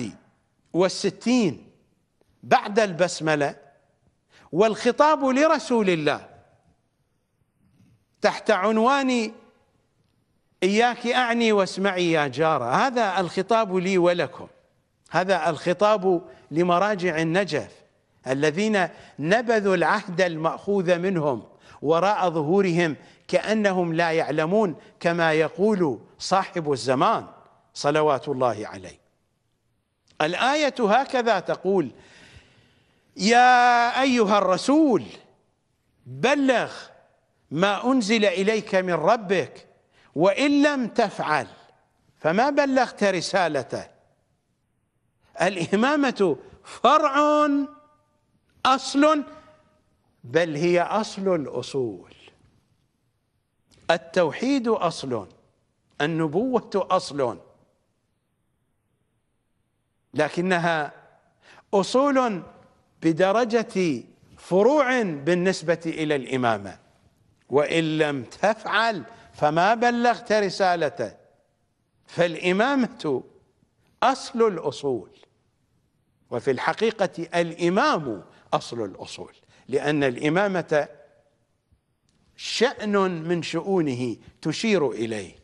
والستين بعد البسملة والخطاب لرسول الله تحت عنوان إياك أعني واسمعي يا جارة هذا الخطاب لي ولكم هذا الخطاب لمراجع النجف الذين نبذوا العهد المأخوذ منهم وراء ظهورهم كأنهم لا يعلمون كما يقول صاحب الزمان صلوات الله عليه الآية هكذا تقول يا أيها الرسول بلغ ما أنزل إليك من ربك وإن لم تفعل فما بلغت رسالته الإمامة فرع أصل بل هي أصل الأصول التوحيد أصل النبوة أصل لكنها أصول بدرجة فروع بالنسبة إلى الإمامة وإن لم تفعل فما بلغت رسالته فالإمامة أصل الأصول وفي الحقيقة الإمام أصل الأصول لأن الإمامة شأن من شؤونه تشير إليه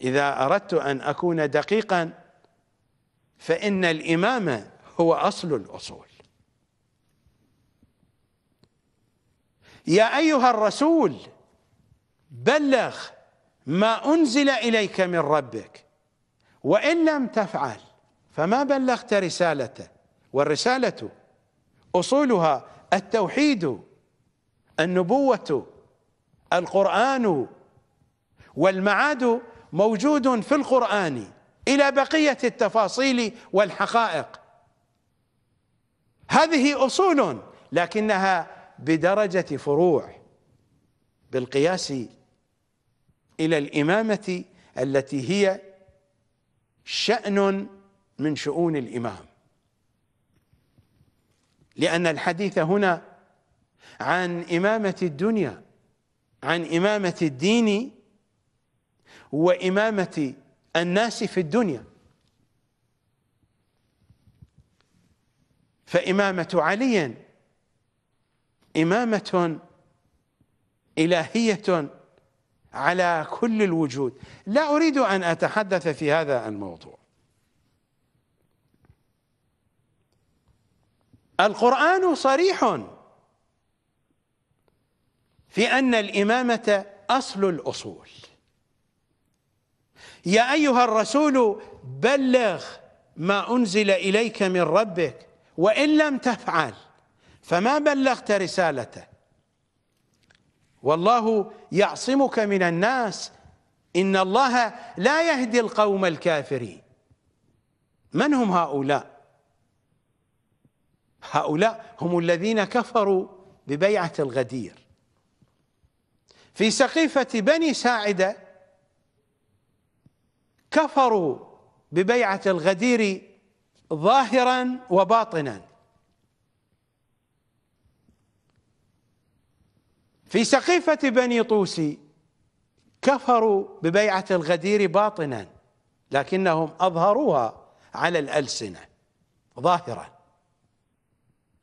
إذا أردت أن أكون دقيقا فإن الإمامة هو أصل الأصول يا أيها الرسول بلغ ما أنزل إليك من ربك وإن لم تفعل فما بلغت رسالته والرسالة أصولها التوحيد النبوة القرآن والمعاد موجود في القرآن إلى بقية التفاصيل والحقائق هذه أصول لكنها بدرجة فروع بالقياس إلى الإمامة التي هي شأن من شؤون الإمام لأن الحديث هنا عن إمامة الدنيا عن إمامة الدين وإمامة الناس في الدنيا فإمامة علي إمامة إلهية على كل الوجود لا أريد أن أتحدث في هذا الموضوع القرآن صريح في أن الإمامة أصل الأصول يا أيها الرسول بلغ ما أنزل إليك من ربك وإن لم تفعل فما بلغت رسالته والله يعصمك من الناس إن الله لا يهدي القوم الكافرين من هم هؤلاء هؤلاء هم الذين كفروا ببيعة الغدير في سقيفة بني ساعدة كفروا ببيعة الغدير ظاهرا وباطنا في سقيفة بني طوسي كفروا ببيعة الغدير باطنا لكنهم أظهروها على الألسنة ظاهرا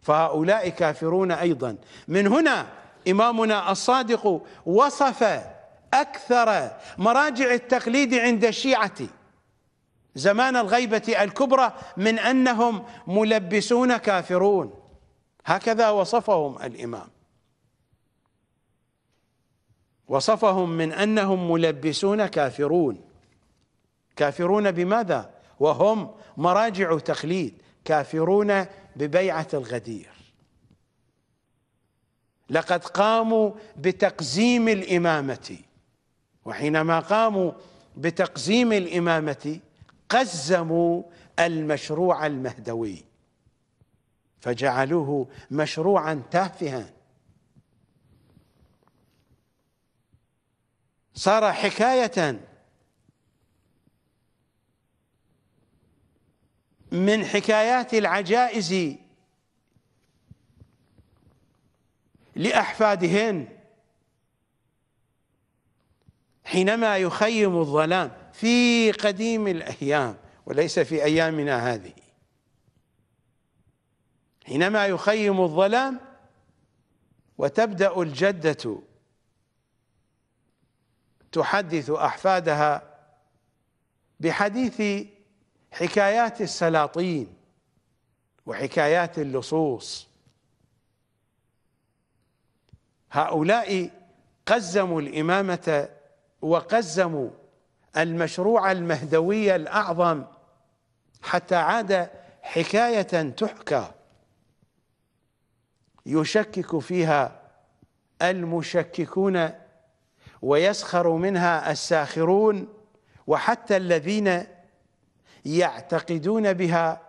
فهؤلاء كافرون أيضا من هنا إمامنا الصادق وصف أكثر مراجع التقليد عند الشيعة زمان الغيبة الكبرى من أنهم ملبسون كافرون هكذا وصفهم الإمام وصفهم من أنهم ملبسون كافرون كافرون بماذا؟ وهم مراجع تقليد كافرون ببيعة الغدير لقد قاموا بتقزيم الإمامة وحينما قاموا بتقزيم الإمامة قزموا المشروع المهدوي فجعلوه مشروعا تافها صار حكاية من حكايات العجائز لأحفادهن حينما يخيم الظلام في قديم الأيام وليس في أيامنا هذه حينما يخيم الظلام وتبدأ الجدة تحدث أحفادها بحديث حكايات السلاطين وحكايات اللصوص هؤلاء قزموا الإمامة وقزموا المشروع المهدوي الأعظم حتى عاد حكاية تحكى يشكك فيها المشككون ويسخر منها الساخرون وحتى الذين يعتقدون بها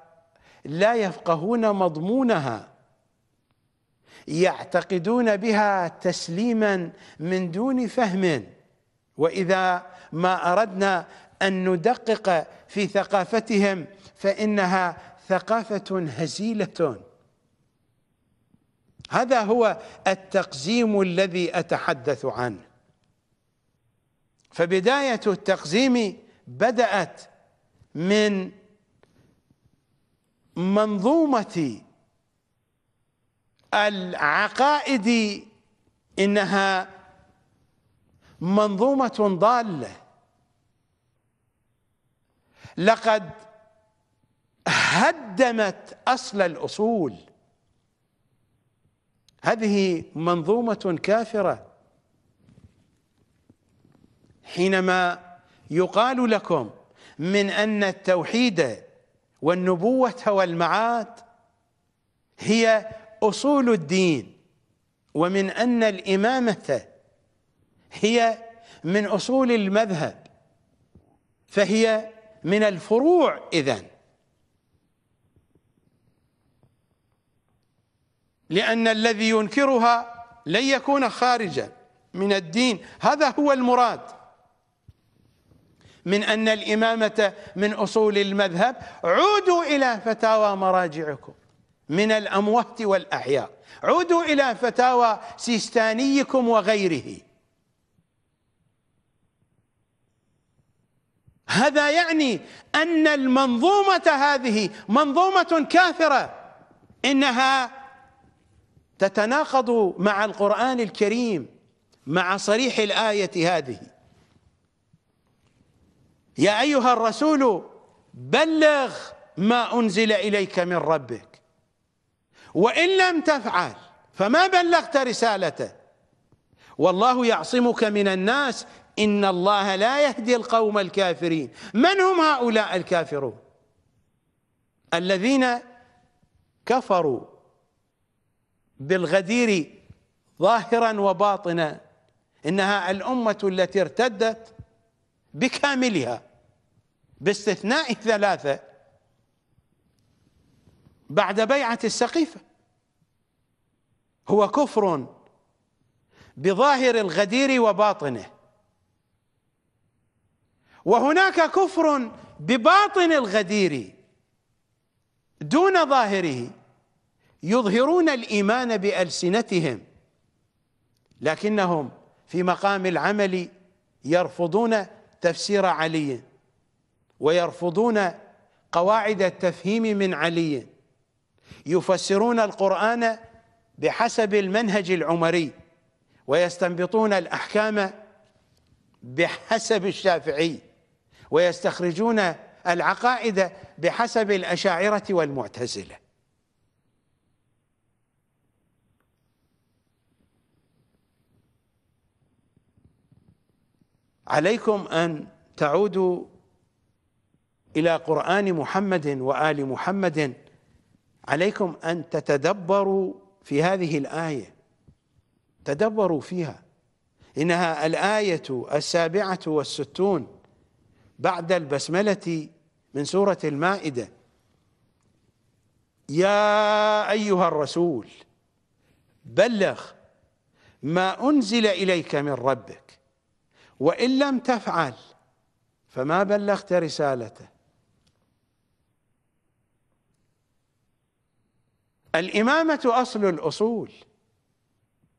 لا يفقهون مضمونها يعتقدون بها تسليما من دون فهم واذا ما اردنا ان ندقق في ثقافتهم فانها ثقافه هزيله هذا هو التقزيم الذي اتحدث عنه فبدايه التقزيم بدات من منظومه العقائد إنها منظومة ضالة لقد هدمت أصل الأصول هذه منظومة كافرة حينما يقال لكم من أن التوحيد والنبوة والمعاد هي أصول الدين ومن أن الإمامة هي من أصول المذهب فهي من الفروع إذن لأن الذي ينكرها لن يكون خارجا من الدين هذا هو المراد من أن الإمامة من أصول المذهب عودوا إلى فتاوى مراجعكم من الأموات والأحياء عودوا إلى فتاوى سيستانيكم وغيره هذا يعني أن المنظومة هذه منظومة كافرة إنها تتناقض مع القرآن الكريم مع صريح الآية هذه يا أيها الرسول بلغ ما أنزل إليك من ربك وإن لم تفعل فما بلغت رسالته والله يعصمك من الناس إن الله لا يهدي القوم الكافرين من هم هؤلاء الكافرون الذين كفروا بالغدير ظاهرا وباطنا إنها الأمة التي ارتدت بكاملها باستثناء ثلاثة بعد بيعة السقيفة هو كفر بظاهر الغدير وباطنه وهناك كفر بباطن الغدير دون ظاهره يظهرون الإيمان بألسنتهم لكنهم في مقام العمل يرفضون تفسير علي ويرفضون قواعد التفهيم من علي يفسرون القرآن بحسب المنهج العمري ويستنبطون الأحكام بحسب الشافعي ويستخرجون العقائد بحسب الأشاعرة والمعتزلة عليكم أن تعودوا إلى قرآن محمد وآل محمد عليكم أن تتدبروا في هذه الآية تدبروا فيها إنها الآية السابعة والستون بعد البسملة من سورة المائدة يا أيها الرسول بلغ ما أنزل إليك من ربك وإن لم تفعل فما بلغت رسالته الامامه اصل الاصول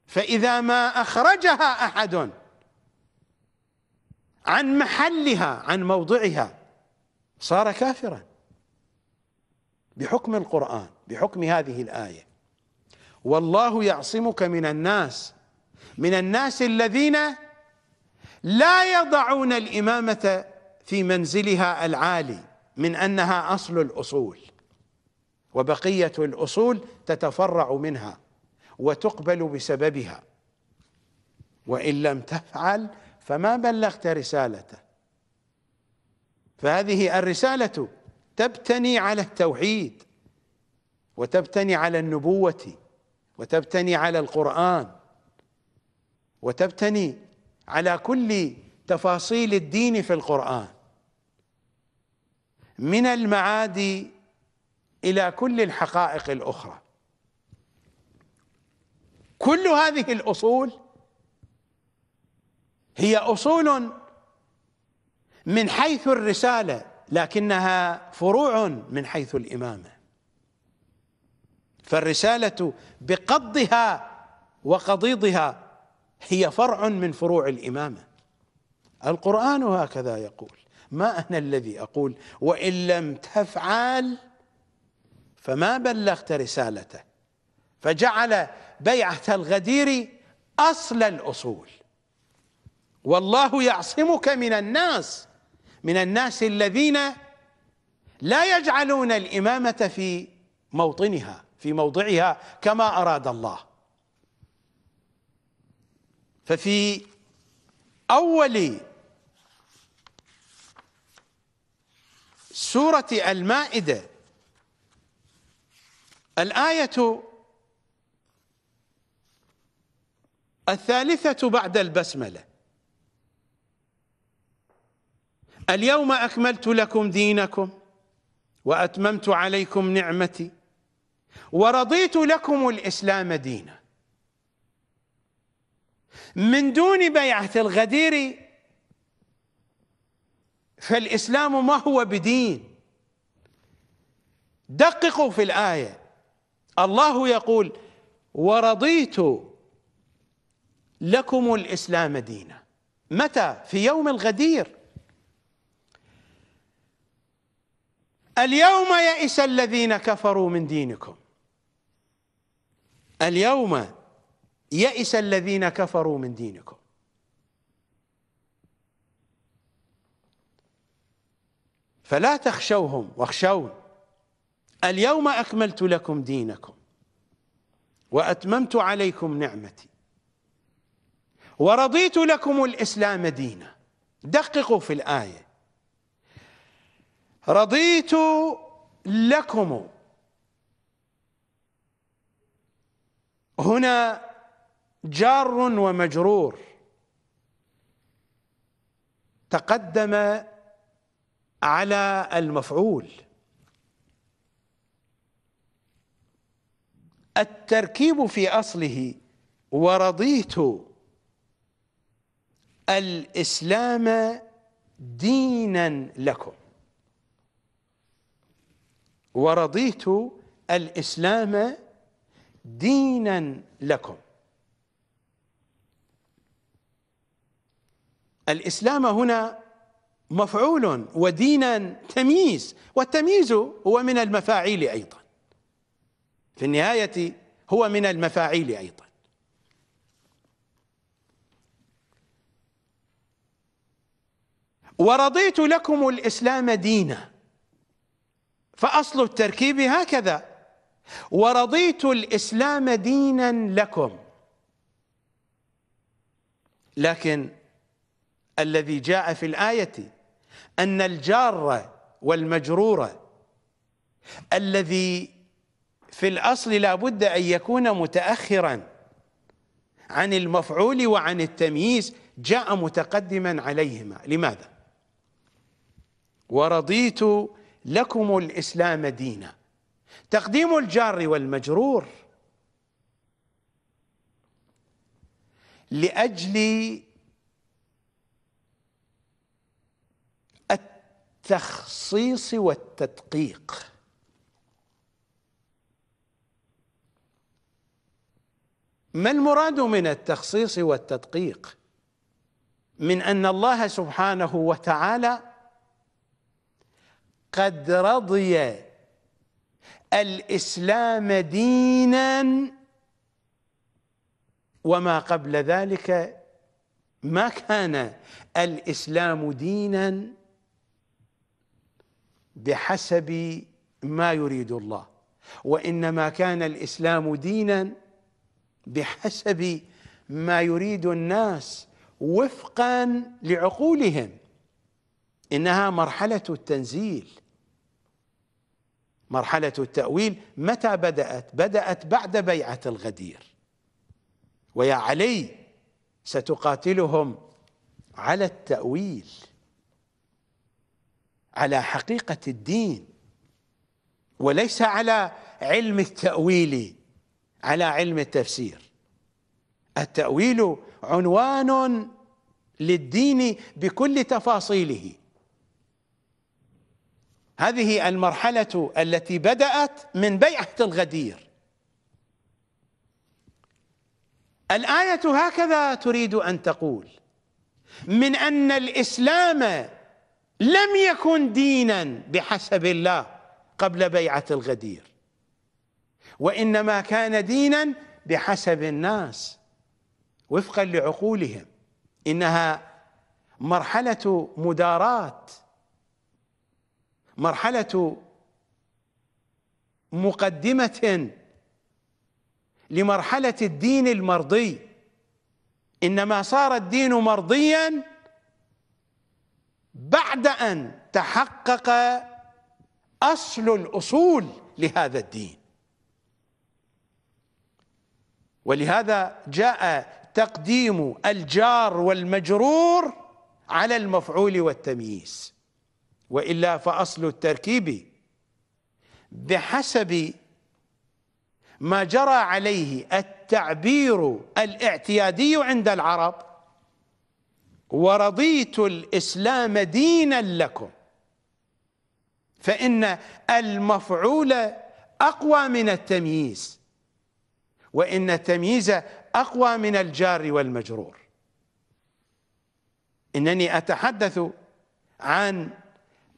فاذا ما اخرجها احد عن محلها عن موضعها صار كافرا بحكم القران بحكم هذه الايه والله يعصمك من الناس من الناس الذين لا يضعون الامامه في منزلها العالي من انها اصل الاصول وبقية الأصول تتفرع منها وتقبل بسببها وإن لم تفعل فما بلغت رسالته فهذه الرسالة تبتني على التوحيد وتبتني على النبوة وتبتني على القرآن وتبتني على كل تفاصيل الدين في القرآن من المعادي الى كل الحقائق الاخرى كل هذه الاصول هي اصول من حيث الرساله لكنها فروع من حيث الامامه فالرساله بقضها وقضيضها هي فرع من فروع الامامه القران هكذا يقول ما انا الذي اقول وان لم تفعل فما بلغت رسالته فجعل بيعة الغدير أصل الأصول والله يعصمك من الناس من الناس الذين لا يجعلون الإمامة في موطنها في موضعها كما أراد الله ففي أول سورة المائدة الآية الثالثة بعد البسملة اليوم أكملت لكم دينكم وأتممت عليكم نعمتي ورضيت لكم الإسلام دينا من دون بيعة الغدير فالإسلام ما هو بدين دققوا في الآية الله يقول ورضيت لكم الإسلام دينا متى في يوم الغدير اليوم يئس الذين كفروا من دينكم اليوم يئس الذين كفروا من دينكم فلا تخشوهم واخشون اليوم أكملت لكم دينكم وأتممت عليكم نعمتي ورضيت لكم الإسلام دينا دققوا في الآية رضيت لكم هنا جار ومجرور تقدم على المفعول التركيب في أصله ورضيت الإسلام دينا لكم ورضيت الإسلام دينا لكم الإسلام هنا مفعول ودينا تمييز والتمييز هو من المفاعيل أيضا في النهاية هو من المفاعيل أيضا ورضيت لكم الإسلام دينا فأصل التركيب هكذا ورضيت الإسلام دينا لكم لكن الذي جاء في الآية أن الجار والمجرور الذي في الأصل لابد أن يكون متأخرا عن المفعول وعن التمييز جاء متقدما عليهما لماذا؟ ورضيت لكم الإسلام دينا تقديم الجار والمجرور لأجل التخصيص والتدقيق ما المراد من التخصيص والتدقيق من ان الله سبحانه وتعالى قد رضي الاسلام دينا وما قبل ذلك ما كان الاسلام دينا بحسب ما يريد الله وانما كان الاسلام دينا بحسب ما يريد الناس وفقا لعقولهم انها مرحله التنزيل مرحله التاويل متى بدات بدات بعد بيعه الغدير ويا علي ستقاتلهم على التاويل على حقيقه الدين وليس على علم التاويل على علم التفسير التأويل عنوان للدين بكل تفاصيله هذه المرحلة التي بدأت من بيعة الغدير الآية هكذا تريد أن تقول من أن الإسلام لم يكن دينا بحسب الله قبل بيعة الغدير وانما كان دينا بحسب الناس وفقا لعقولهم انها مرحله مداراه مرحله مقدمه لمرحله الدين المرضي انما صار الدين مرضيا بعد ان تحقق اصل الاصول لهذا الدين ولهذا جاء تقديم الجار والمجرور على المفعول والتمييز وإلا فأصل التركيب بحسب ما جرى عليه التعبير الاعتيادي عند العرب ورضيت الإسلام دينا لكم فإن المفعول أقوى من التمييز وإن التمييز أقوى من الجار والمجرور إنني أتحدث عن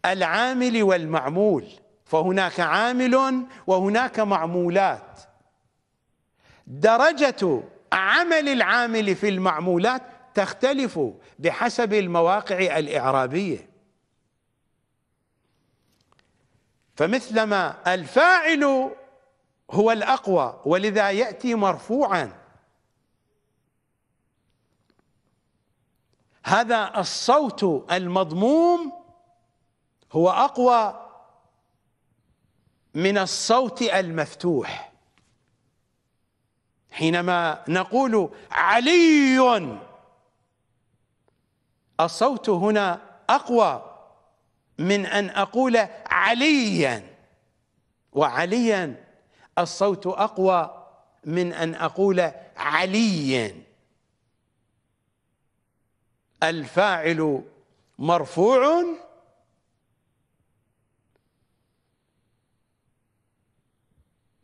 العامل والمعمول فهناك عامل وهناك معمولات درجة عمل العامل في المعمولات تختلف بحسب المواقع الإعرابية فمثلما الفاعل هو الأقوى ولذا يأتي مرفوعا هذا الصوت المضموم هو أقوى من الصوت المفتوح حينما نقول علي الصوت هنا أقوى من أن أقول عليا وعليا الصوت أقوى من أن أقول علي الفاعل مرفوع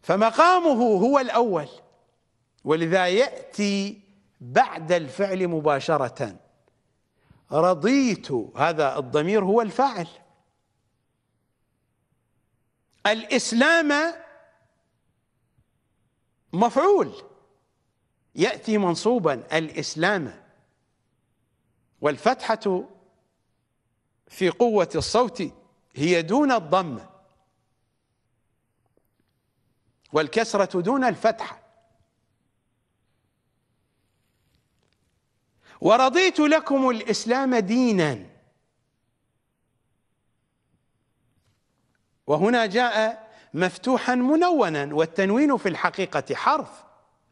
فمقامه هو الأول ولذا يأتي بعد الفعل مباشرة رضيت هذا الضمير هو الفاعل الإسلام مفعول يأتي منصوبا الإسلام والفتحة في قوة الصوت هي دون الضمة والكسرة دون الفتحة ورضيت لكم الإسلام دينا وهنا جاء مفتوحا منونا والتنوين في الحقيقة حرف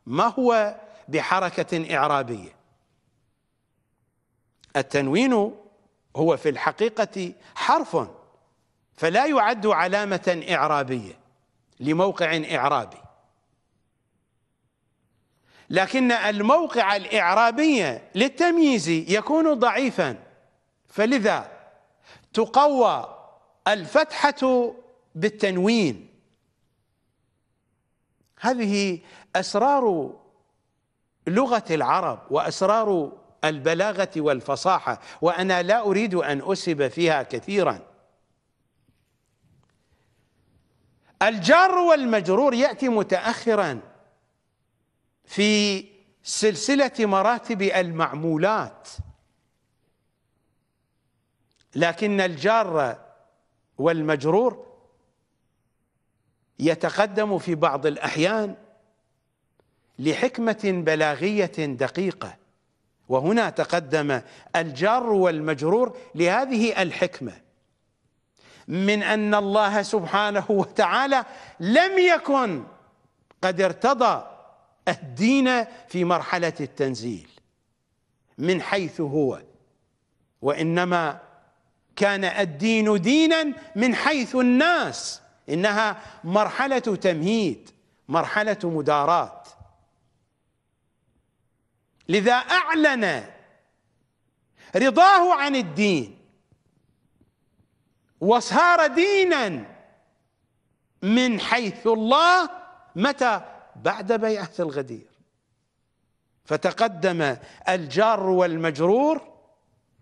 ما هو بحركة إعرابية التنوين هو في الحقيقة حرف فلا يعد علامة إعرابية لموقع إعرابي لكن الموقع الإعرابي للتمييز يكون ضعيفا فلذا تقوى الفتحة بالتنوين هذه أسرار لغة العرب وأسرار البلاغة والفصاحة وأنا لا أريد أن أسب فيها كثيرا الجار والمجرور يأتي متأخرا في سلسلة مراتب المعمولات لكن الجار والمجرور يتقدم في بعض الأحيان لحكمة بلاغية دقيقة وهنا تقدم الجار والمجرور لهذه الحكمة من أن الله سبحانه وتعالى لم يكن قد ارتضى الدين في مرحلة التنزيل من حيث هو وإنما كان الدين دينا من حيث الناس انها مرحله تمهيد مرحله مداراه لذا اعلن رضاه عن الدين وصار دينا من حيث الله متى بعد بيعه الغدير فتقدم الجار والمجرور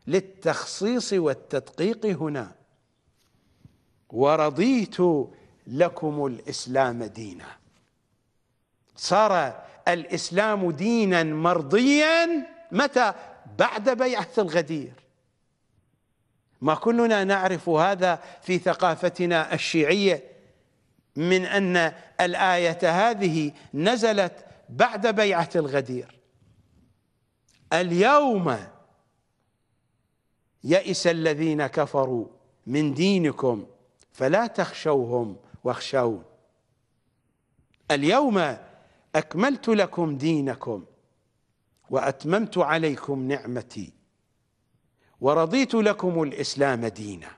للتخصيص والتدقيق هنا ورضيت لكم الاسلام دينا صار الاسلام دينا مرضيا متى بعد بيعه الغدير ما كلنا نعرف هذا في ثقافتنا الشيعيه من ان الايه هذه نزلت بعد بيعه الغدير اليوم يئس الذين كفروا من دينكم فلا تخشوهم واخشون اليوم أكملت لكم دينكم وأتممت عليكم نعمتي ورضيت لكم الإسلام دينا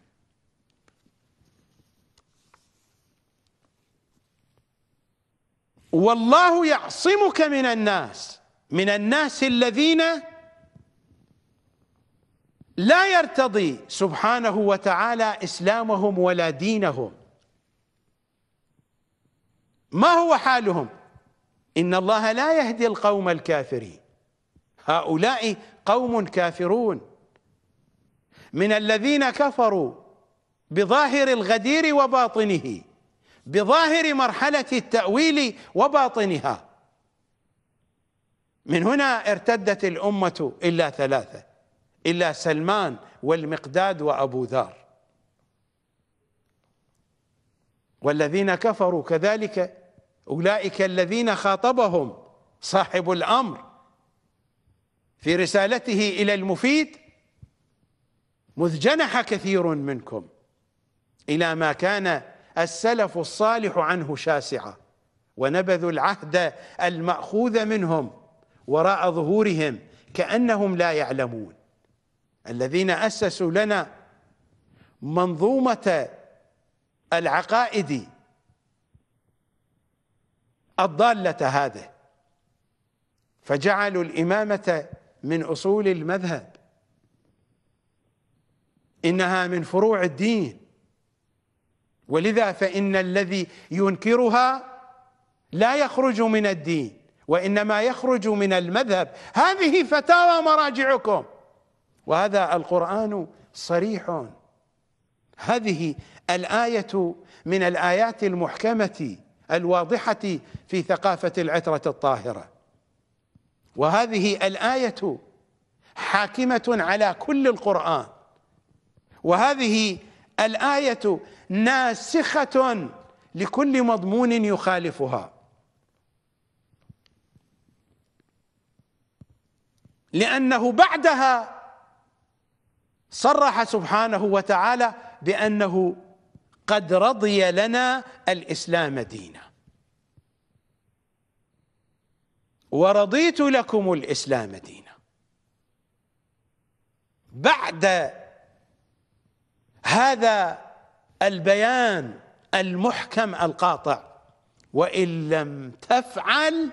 والله يعصمك من الناس من الناس الذين لا يرتضي سبحانه وتعالى إسلامهم ولا دينهم ما هو حالهم إن الله لا يهدي القوم الكافرين هؤلاء قوم كافرون من الذين كفروا بظاهر الغدير وباطنه بظاهر مرحلة التأويل وباطنها من هنا ارتدت الأمة إلا ثلاثة إلا سلمان والمقداد وأبو ذر والذين كفروا كذلك أولئك الذين خاطبهم صاحب الأمر في رسالته إلى المفيد مذ جنح كثير منكم إلى ما كان السلف الصالح عنه شاسعا ونبذوا العهد المأخوذ منهم وراء ظهورهم كأنهم لا يعلمون الذين أسسوا لنا منظومة العقائدي الضالة هذه فجعلوا الإمامة من أصول المذهب إنها من فروع الدين ولذا فإن الذي ينكرها لا يخرج من الدين وإنما يخرج من المذهب هذه فتاوى مراجعكم وهذا القرآن صريح هذه الايه من الايات المحكمه الواضحه في ثقافه العتره الطاهره وهذه الايه حاكمه على كل القران وهذه الايه ناسخه لكل مضمون يخالفها لانه بعدها صرح سبحانه وتعالى بانه قد رضي لنا الإسلام دينا ورضيت لكم الإسلام دينا بعد هذا البيان المحكم القاطع وإن لم تفعل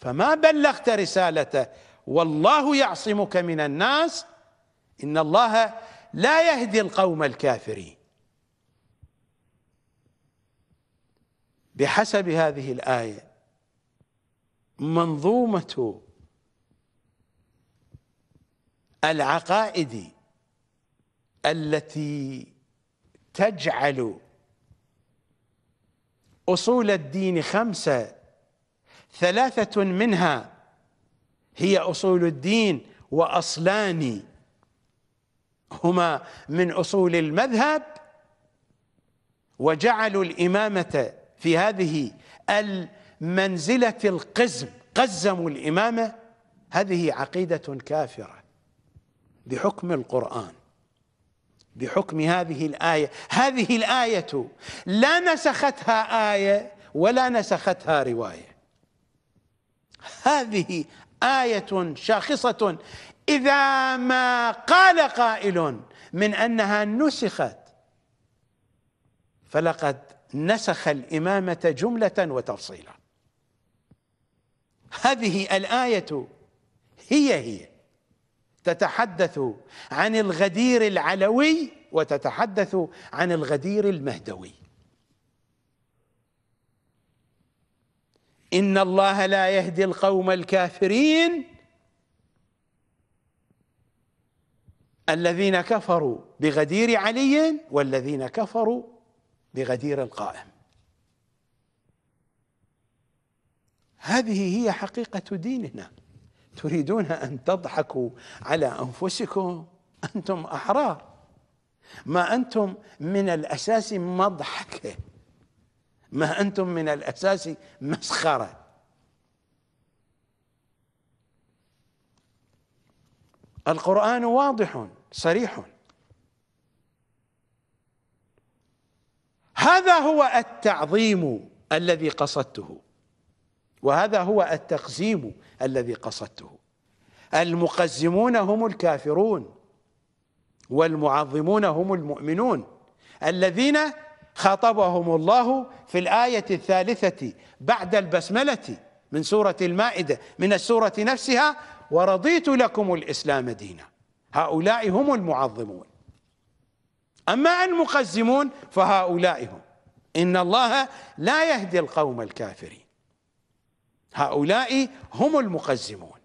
فما بلغت رسالته والله يعصمك من الناس إن الله لا يهدي القوم الكافرين بحسب هذه الآية منظومة العقائد التي تجعل أصول الدين خمسة ثلاثة منها هي أصول الدين وأصلان هما من أصول المذهب وجعلوا الإمامة في هذه المنزلة القزم قزموا الإمامة هذه عقيدة كافرة بحكم القرآن بحكم هذه الآية هذه الآية لا نسختها آية ولا نسختها رواية هذه آية شاخصة إذا ما قال قائل من أنها نسخت فلقد نسخ الإمامة جملة وتفصيلا هذه الآية هي هي تتحدث عن الغدير العلوي وتتحدث عن الغدير المهدوي إن الله لا يهدي القوم الكافرين الذين كفروا بغدير علي والذين كفروا بغدير القائم هذه هي حقيقة ديننا تريدون أن تضحكوا على أنفسكم أنتم أحرار ما أنتم من الأساس مضحكة ما أنتم من الأساس مسخرة القرآن واضح صريح هذا هو التعظيم الذي قصدته وهذا هو التقزيم الذي قصدته المقزمون هم الكافرون والمعظمون هم المؤمنون الذين خاطبهم الله في الآية الثالثة بعد البسملة من سورة المائدة من السورة نفسها ورضيت لكم الإسلام دينا هؤلاء هم المعظمون أما المقزمون فهؤلاء هم إن الله لا يهدي القوم الكافرين هؤلاء هم المقزمون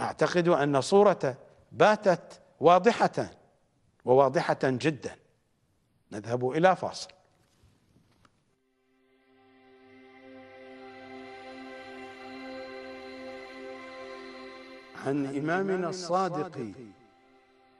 أعتقد أن صورة باتت واضحة وواضحة جدا نذهب إلى فاصل عن إمامنا الصادق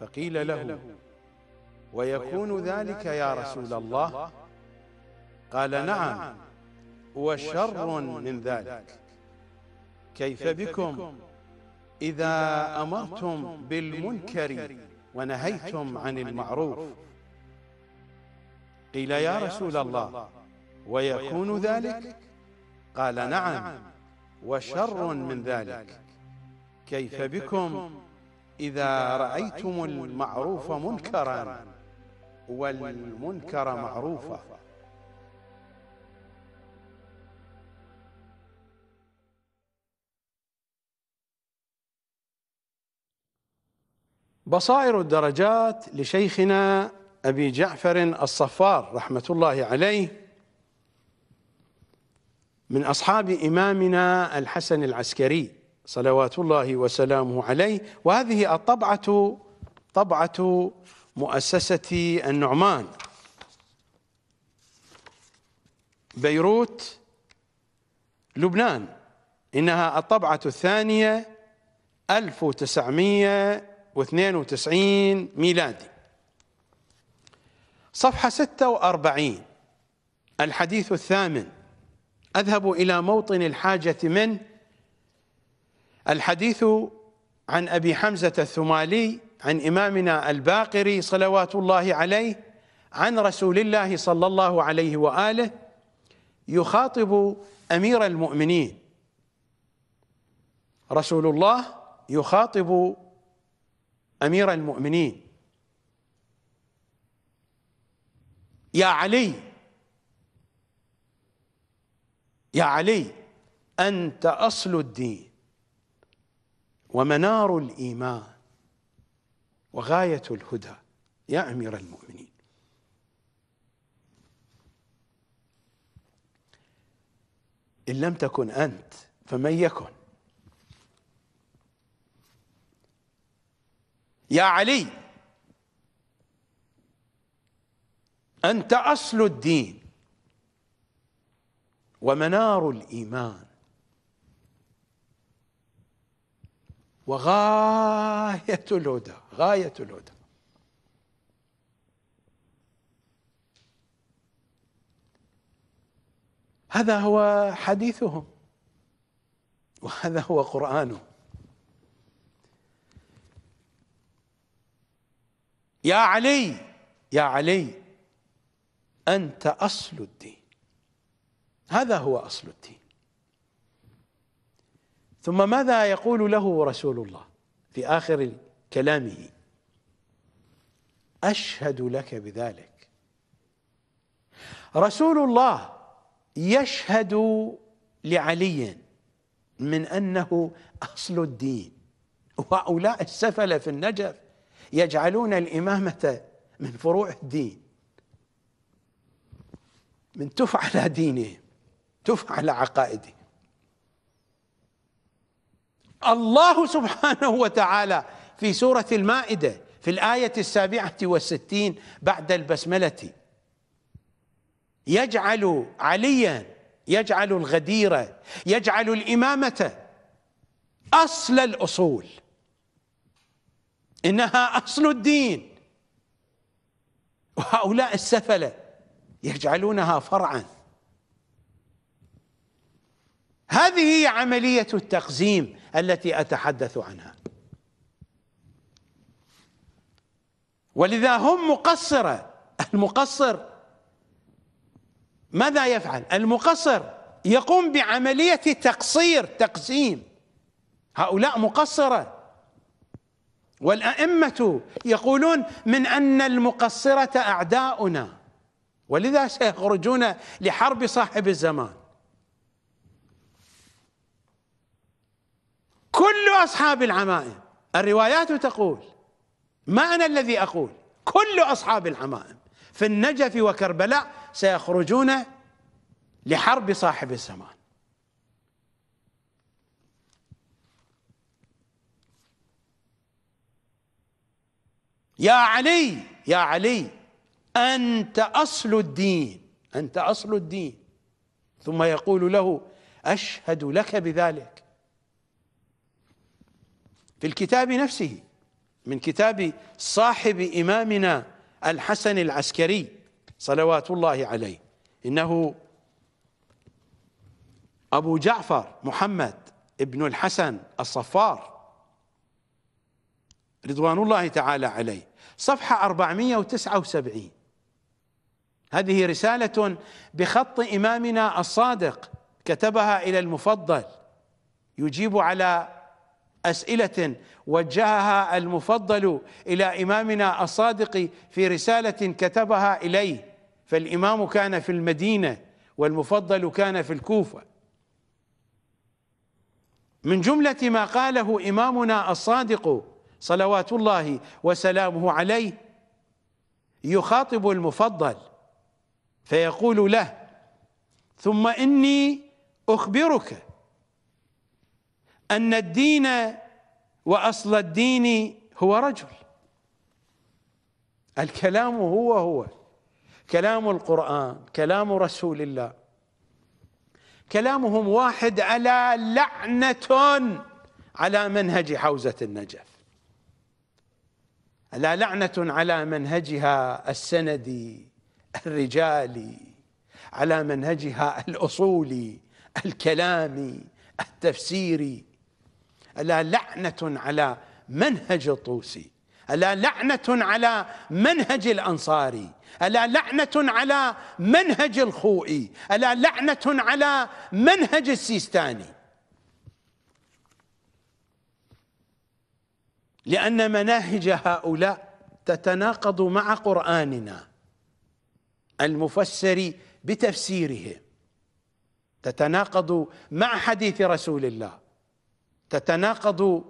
فقيل له ويكون ذلك يا رسول الله قال نعم, نعم. وشر من ذلك كيف بكم إذا أمرتم بالمنكر ونهيتم عن المعروف قيل يا رسول الله ويكون ذلك قال نعم, نعم. وشر من ذلك كيف بكم إذا رأيتم المعروف منكرا والمنكر معروفا بصائر الدرجات لشيخنا أبي جعفر الصفار رحمة الله عليه من أصحاب إمامنا الحسن العسكري صلوات الله وسلامه عليه وهذه الطبعة طبعة مؤسسة النعمان بيروت لبنان إنها الطبعة الثانية 1992 ميلادي صفحة 46 الحديث الثامن أذهب إلى موطن الحاجة من الحديث عن أبي حمزة الثمالي عن إمامنا الباقري صلوات الله عليه عن رسول الله صلى الله عليه وآله يخاطب أمير المؤمنين رسول الله يخاطب أمير المؤمنين يا علي يا علي أنت أصل الدين ومنار الإيمان وغاية الهدى يا أمير المؤمنين إن لم تكن أنت فمن يكن يا علي أنت أصل الدين ومنار الإيمان وغاية الهدى غاية الهدى هذا هو حديثهم وهذا هو قرآنهم يا علي يا علي أنت أصل الدين هذا هو أصل الدين ثم ماذا يقول له رسول الله في آخر كلامه أشهد لك بذلك رسول الله يشهد لعلي من أنه أصل الدين وهؤلاء السفلة في النجف يجعلون الإمامة من فروع الدين من تفعل دينهم تفعل عقائدهم الله سبحانه وتعالى في سورة المائدة في الآية السابعة والستين بعد البسملة يجعل عليا يجعل الغدير يجعل الإمامة أصل الأصول إنها أصل الدين وهؤلاء السفلة يجعلونها فرعا هذه هي عملية التقزيم التي اتحدث عنها ولذا هم مقصره المقصر ماذا يفعل المقصر يقوم بعمليه تقصير تقسيم هؤلاء مقصره والائمه يقولون من ان المقصره اعداؤنا ولذا سيخرجون لحرب صاحب الزمان كل أصحاب العمائم الروايات تقول ما أنا الذي أقول كل أصحاب العمائم في النجف وكربلاء سيخرجون لحرب صاحب الزمان يا علي يا علي أنت أصل الدين أنت أصل الدين ثم يقول له أشهد لك بذلك في الكتاب نفسه من كتاب صاحب إمامنا الحسن العسكري صلوات الله عليه إنه أبو جعفر محمد ابن الحسن الصفار رضوان الله تعالى عليه صفحة 479 هذه رسالة بخط إمامنا الصادق كتبها إلى المفضل يجيب على اسئله وجهها المفضل الى امامنا الصادق في رساله كتبها اليه فالامام كان في المدينه والمفضل كان في الكوفه من جمله ما قاله امامنا الصادق صلوات الله وسلامه عليه يخاطب المفضل فيقول له ثم اني اخبرك أن الدين وأصل الدين هو رجل الكلام هو هو كلام القرآن كلام رسول الله كلامهم واحد على لعنة على منهج حوزة النجف على لعنة على منهجها السندي الرجالي على منهجها الأصولي الكلامي التفسيري ألا لعنة على منهج الطوسي ألا لعنة على منهج الأنصاري ألا لعنة على منهج الخوئي ألا لعنة على منهج السيستاني لأن مناهج هؤلاء تتناقض مع قرآننا المفسر بتفسيره تتناقض مع حديث رسول الله تتناقض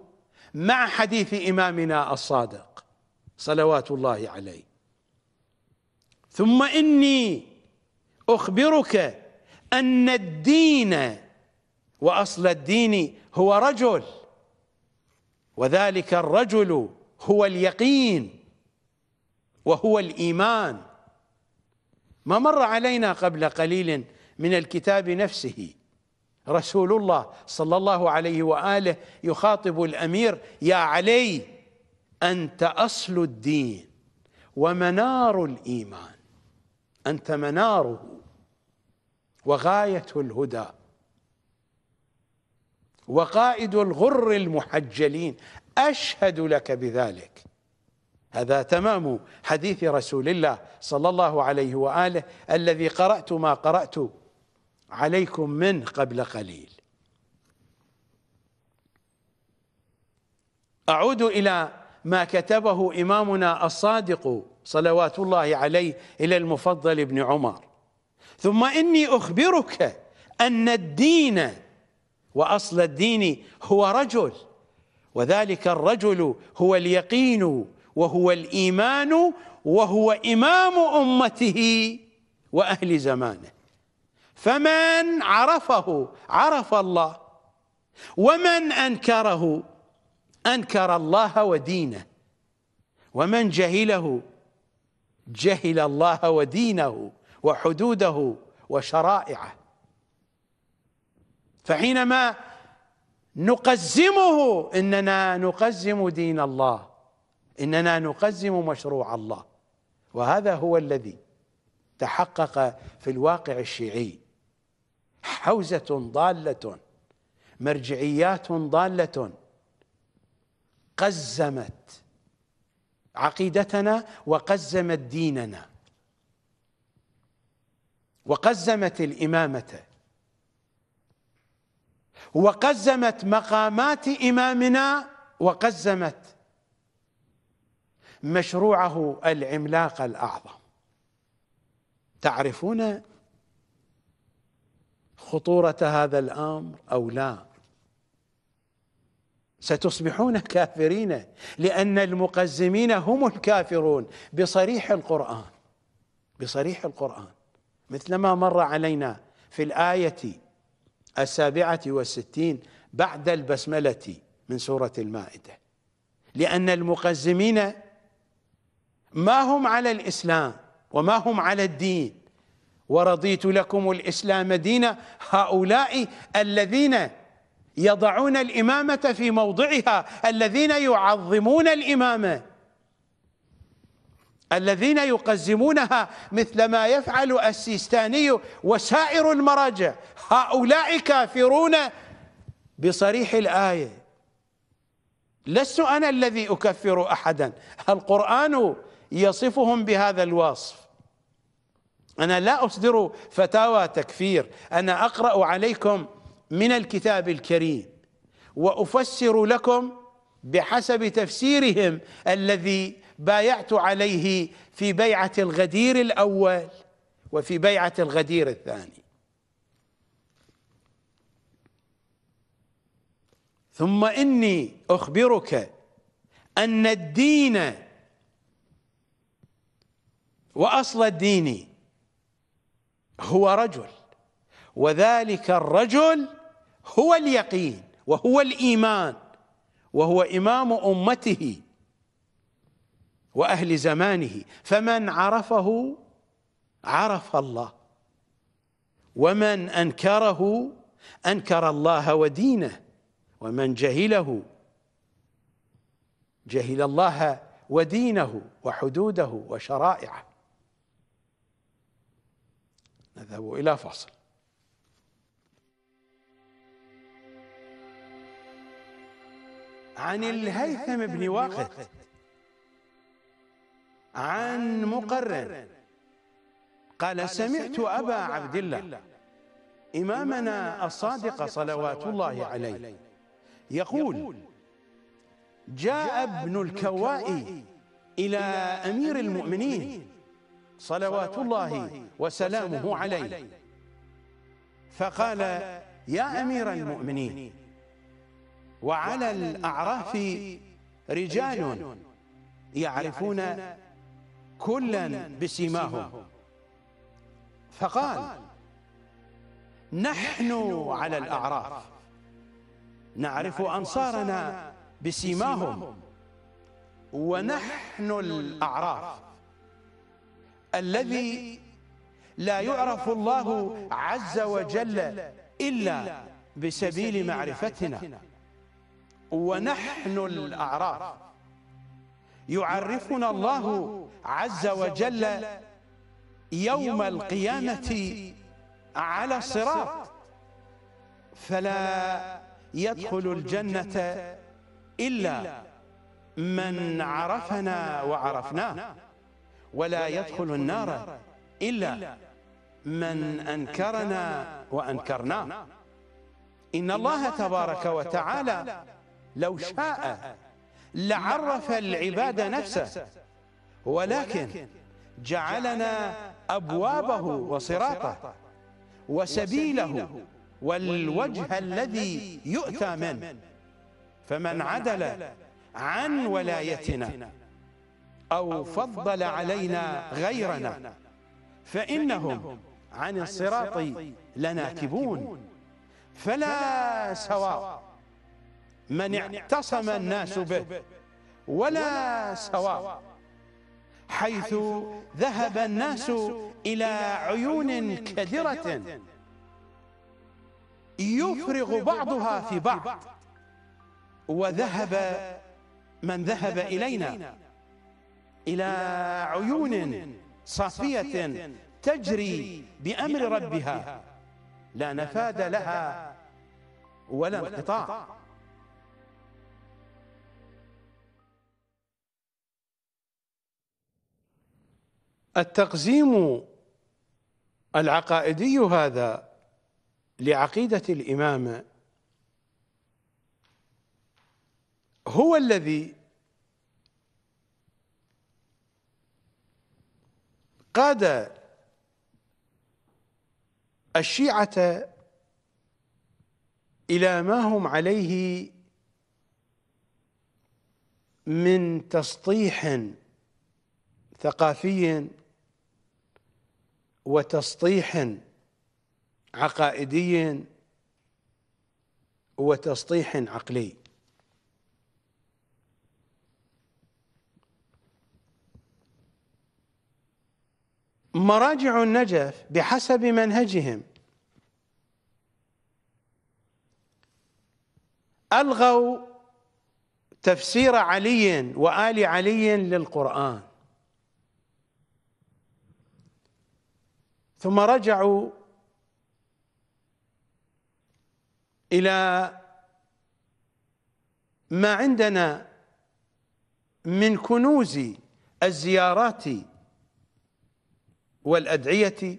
مع حديث إمامنا الصادق صلوات الله عليه ثم إني أخبرك أن الدين وأصل الدين هو رجل وذلك الرجل هو اليقين وهو الإيمان ما مر علينا قبل قليل من الكتاب نفسه رسول الله صلى الله عليه واله يخاطب الامير يا علي انت اصل الدين ومنار الايمان انت مناره وغايه الهدى وقائد الغر المحجلين اشهد لك بذلك هذا تمام حديث رسول الله صلى الله عليه واله الذي قرات ما قرات عليكم منه قبل قليل أعود إلى ما كتبه إمامنا الصادق صلوات الله عليه إلى المفضل بن عمر ثم إني أخبرك أن الدين وأصل الدين هو رجل وذلك الرجل هو اليقين وهو الإيمان وهو إمام أمته وأهل زمانه فمن عرفه عرف الله ومن أنكره أنكر الله ودينه ومن جهله جهل الله ودينه وحدوده وشرائعه فحينما نقزمه إننا نقزم دين الله إننا نقزم مشروع الله وهذا هو الذي تحقق في الواقع الشيعي حوزة ضالة مرجعيات ضالة قزمت عقيدتنا وقزمت ديننا وقزمت الإمامة وقزمت مقامات إمامنا وقزمت مشروعه العملاق الأعظم تعرفون خطورة هذا الأمر أو لا ستصبحون كافرين لأن المقزمين هم الكافرون بصريح القرآن بصريح القرآن مثلما مر علينا في الآية السابعة والستين بعد البسملة من سورة المائدة لأن المقزمين ما هم على الإسلام وما هم على الدين ورضيت لكم الإسلام دينا هؤلاء الذين يضعون الإمامة في موضعها الذين يعظمون الإمامة الذين يقزمونها مثل ما يفعل السيستاني وسائر المراجع هؤلاء كافرون بصريح الآية لست أنا الذي أكفر أحدا القرآن يصفهم بهذا الوصف أنا لا أصدر فتاوى تكفير أنا أقرأ عليكم من الكتاب الكريم وأفسر لكم بحسب تفسيرهم الذي بايعت عليه في بيعة الغدير الأول وفي بيعة الغدير الثاني ثم إني أخبرك أن الدين وأصل الدين هو رجل وذلك الرجل هو اليقين وهو الايمان وهو امام امته واهل زمانه فمن عرفه عرف الله ومن انكره انكر الله ودينه ومن جهله جهل الله ودينه وحدوده وشرائعه نذهب إلى فاصل عن الهيثم بن واقد عن مقرن قال سمعت أبا عبد الله إمامنا الصادق صلوات الله عليه يقول جاء ابن الكوائي إلى أمير المؤمنين صلوات الله وسلامه عليه فقال يا أمير المؤمنين وعلى الأعراف رجال يعرفون كلا بسيماهم فقال نحن على الأعراف نعرف أنصارنا بسيماهم ونحن الأعراف الذي لا يعرف الله عز وجل إلا بسبيل معرفتنا ونحن الأعراف يعرفنا الله عز وجل يوم القيامة على الصراط فلا يدخل الجنة إلا من عرفنا وعرفناه ولا يدخل النار إلا من أنكرنا وأنكرناه إن الله تبارك وتعالى لو شاء لعرف العباد نفسه ولكن جعلنا أبوابه وصراطه وسبيله والوجه الذي يؤتى منه فمن عدل عن ولايتنا أو فضل علينا غيرنا فإنهم عن الصراط لناكبون فلا سواء من اعتصم الناس به ولا سواء حيث ذهب الناس إلى عيون كدرة يفرغ بعضها في بعض وذهب من ذهب إلينا إلى عيون صافية تجري بأمر ربها لا نفاد لها ولا انقطاع التقزيم العقائدي هذا لعقيدة الإمامة هو الذي قاد الشيعة إلى ما هم عليه من تسطيح ثقافي وتسطيح عقائدي وتسطيح عقلي مراجع النجف بحسب منهجهم الغوا تفسير علي وال علي للقران ثم رجعوا الى ما عندنا من كنوز الزيارات والأدعية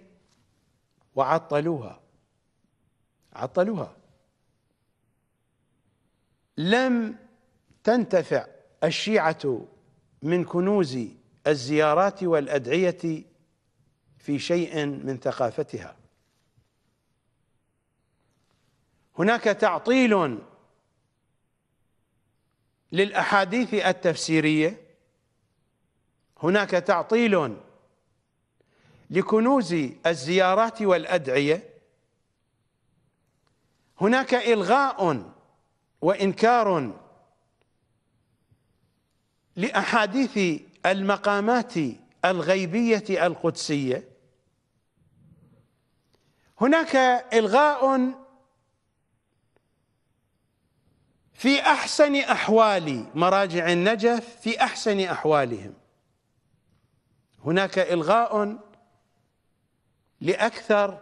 وعطلوها عطلوها لم تنتفع الشيعة من كنوز الزيارات والأدعية في شيء من ثقافتها هناك تعطيل للأحاديث التفسيرية هناك تعطيل لكنوز الزيارات والأدعية هناك إلغاء وإنكار لأحاديث المقامات الغيبية القدسية هناك إلغاء في أحسن أحوال مراجع النجف في أحسن أحوالهم هناك إلغاء لأكثر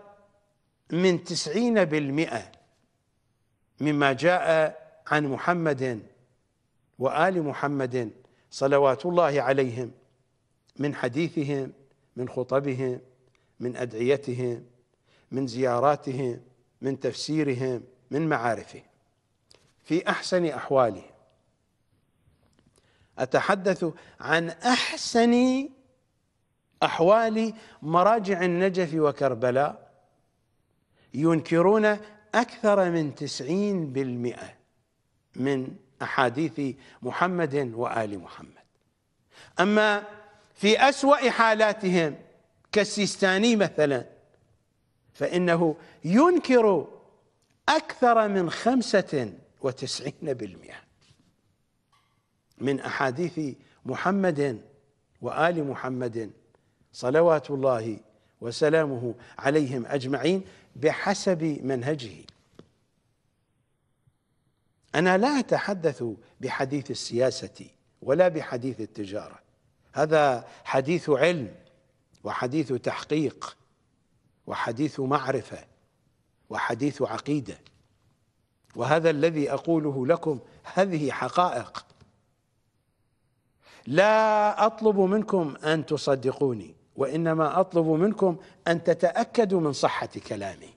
من تسعين بالمئة مما جاء عن محمد وآل محمد صلوات الله عليهم من حديثهم من خطبهم من أدعيتهم من زياراتهم من تفسيرهم من معارفهم في أحسن أحوالهم أتحدث عن أحسن أحوال مراجع النجف وكربلاء ينكرون أكثر من تسعين بالمئة من أحاديث محمد وآل محمد أما في أسوأ حالاتهم كالسيستاني مثلا فإنه ينكر أكثر من خمسة وتسعين بالمئة من أحاديث محمد وآل محمد صلوات الله وسلامه عليهم اجمعين بحسب منهجه انا لا اتحدث بحديث السياسه ولا بحديث التجاره هذا حديث علم وحديث تحقيق وحديث معرفه وحديث عقيده وهذا الذي اقوله لكم هذه حقائق لا اطلب منكم ان تصدقوني وانما اطلب منكم ان تتاكدوا من صحه كلامي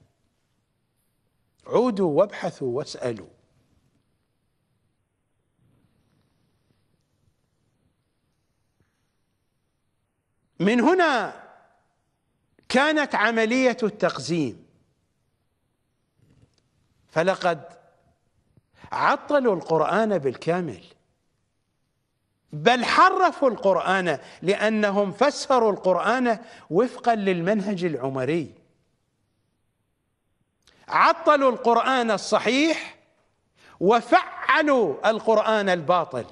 عودوا وابحثوا واسالوا من هنا كانت عمليه التقزيم فلقد عطلوا القران بالكامل بل حرفوا القرآن لأنهم فسروا القرآن وفقا للمنهج العمري عطلوا القرآن الصحيح وفعلوا القرآن الباطل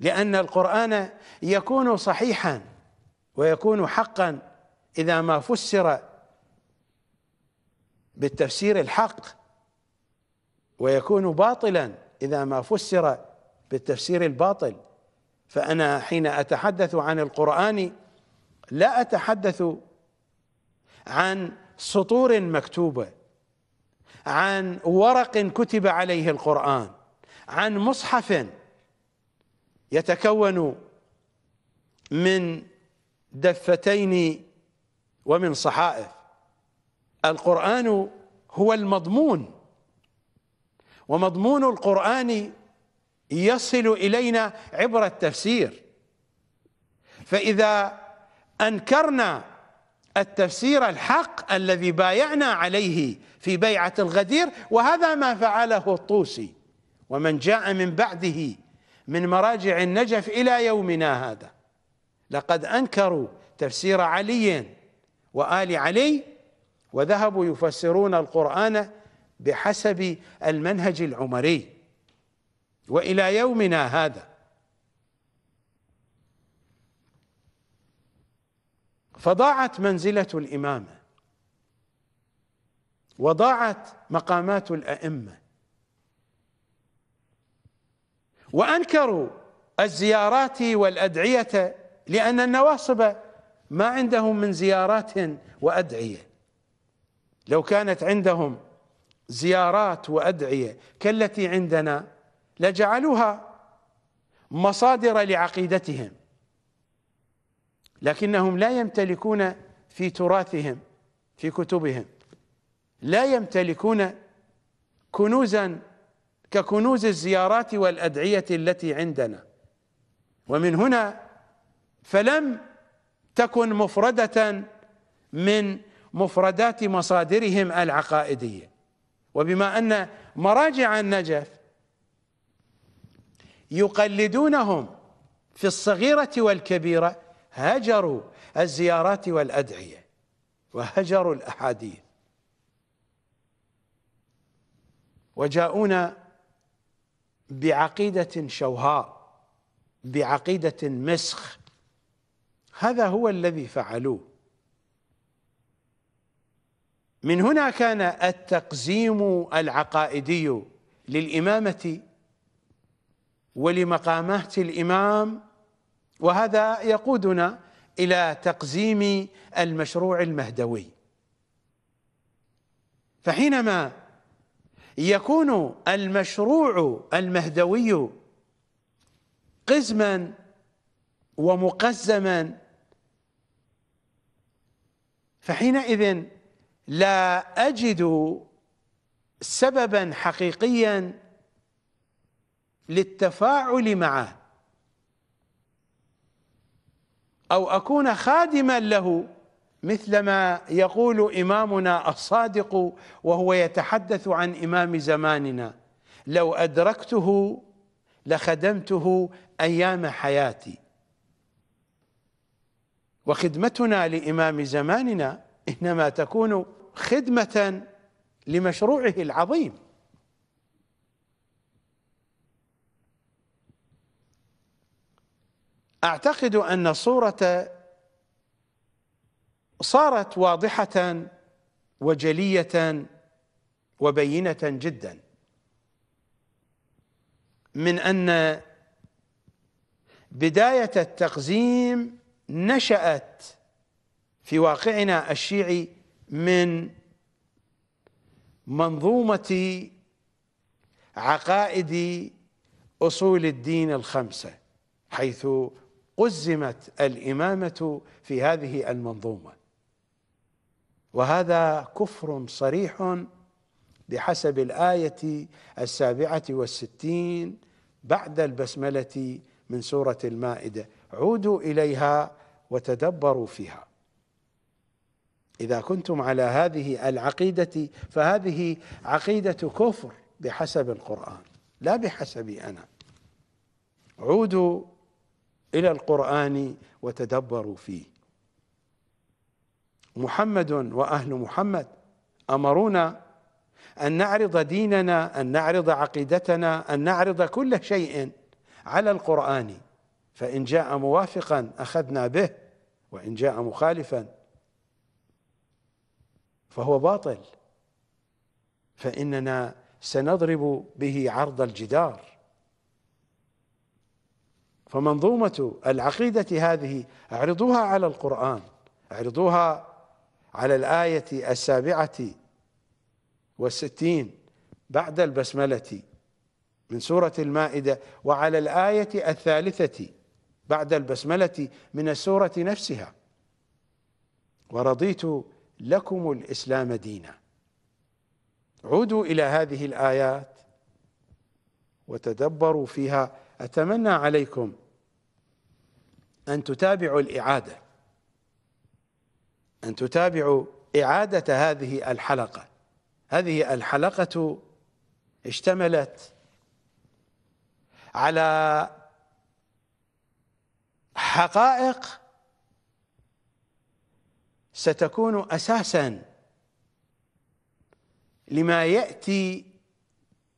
لأن القرآن يكون صحيحا ويكون حقا إذا ما فسر بالتفسير الحق ويكون باطلا إذا ما فسر بالتفسير الباطل فأنا حين أتحدث عن القرآن لا أتحدث عن سطور مكتوبة عن ورق كتب عليه القرآن عن مصحف يتكون من دفتين ومن صحائف القرآن هو المضمون ومضمون القرآن يصل إلينا عبر التفسير فإذا أنكرنا التفسير الحق الذي بايعنا عليه في بيعة الغدير وهذا ما فعله الطوسي ومن جاء من بعده من مراجع النجف إلى يومنا هذا لقد أنكروا تفسير علي وآل علي وذهبوا يفسرون القرآن بحسب المنهج العمري والى يومنا هذا فضاعت منزله الامامه وضاعت مقامات الائمه وانكروا الزيارات والادعيه لان النواصب ما عندهم من زيارات وادعيه لو كانت عندهم زيارات وادعيه كالتي عندنا لجعلوها مصادر لعقيدتهم لكنهم لا يمتلكون في تراثهم في كتبهم لا يمتلكون كنوزا ككنوز الزيارات والادعيه التي عندنا ومن هنا فلم تكن مفرده من مفردات مصادرهم العقائديه وبما ان مراجع النجف يقلدونهم في الصغيرة والكبيرة هجروا الزيارات والأدعية وهجروا الأحاديث وجاءونا بعقيدة شوهاء بعقيدة مسخ هذا هو الذي فعلوه من هنا كان التقزيم العقائدي للإمامة ولمقامات الإمام وهذا يقودنا إلى تقزيم المشروع المهدوي فحينما يكون المشروع المهدوي قزما ومقزما فحينئذ لا أجد سببا حقيقيا للتفاعل معه او اكون خادما له مثلما يقول امامنا الصادق وهو يتحدث عن امام زماننا لو ادركته لخدمته ايام حياتي وخدمتنا لامام زماننا انما تكون خدمه لمشروعه العظيم أعتقد أن الصورة صارت واضحة وجلية وبينة جدا من أن بداية التقزيم نشأت في واقعنا الشيعي من منظومة عقائد أصول الدين الخمسة حيث قزمت الإمامة في هذه المنظومة وهذا كفر صريح بحسب الآية السابعة والستين بعد البسملة من سورة المائدة عودوا إليها وتدبروا فيها إذا كنتم على هذه العقيدة فهذه عقيدة كفر بحسب القرآن لا بحسبي أنا عودوا إلى القرآن وتدبروا فيه محمد وأهل محمد أمرونا أن نعرض ديننا أن نعرض عقيدتنا أن نعرض كل شيء على القرآن فإن جاء موافقا أخذنا به وإن جاء مخالفا فهو باطل فإننا سنضرب به عرض الجدار فمنظومة العقيدة هذه اعرضوها على القرآن اعرضوها على الآية السابعة والستين بعد البسملة من سورة المائدة وعلى الآية الثالثة بعد البسملة من السورة نفسها ورضيت لكم الإسلام دينا عودوا إلى هذه الآيات وتدبروا فيها أتمنى عليكم أن تتابعوا الإعادة أن تتابعوا إعادة هذه الحلقة هذه الحلقة اشتملت على حقائق ستكون أساساً لما يأتي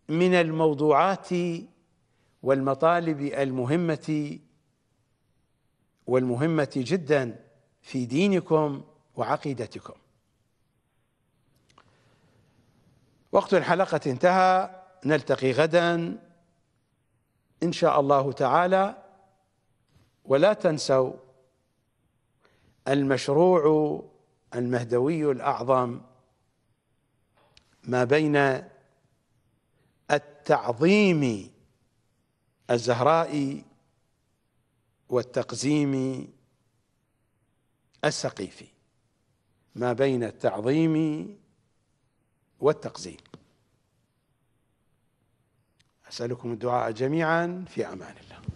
من الموضوعات والمطالب المهمة والمهمة جدا في دينكم وعقيدتكم وقت الحلقة انتهى نلتقي غدا إن شاء الله تعالى ولا تنسوا المشروع المهدوي الأعظم ما بين التعظيم الزهراء والتقزيم السقيفي ما بين التعظيم والتقزيم أسألكم الدعاء جميعا في أمان الله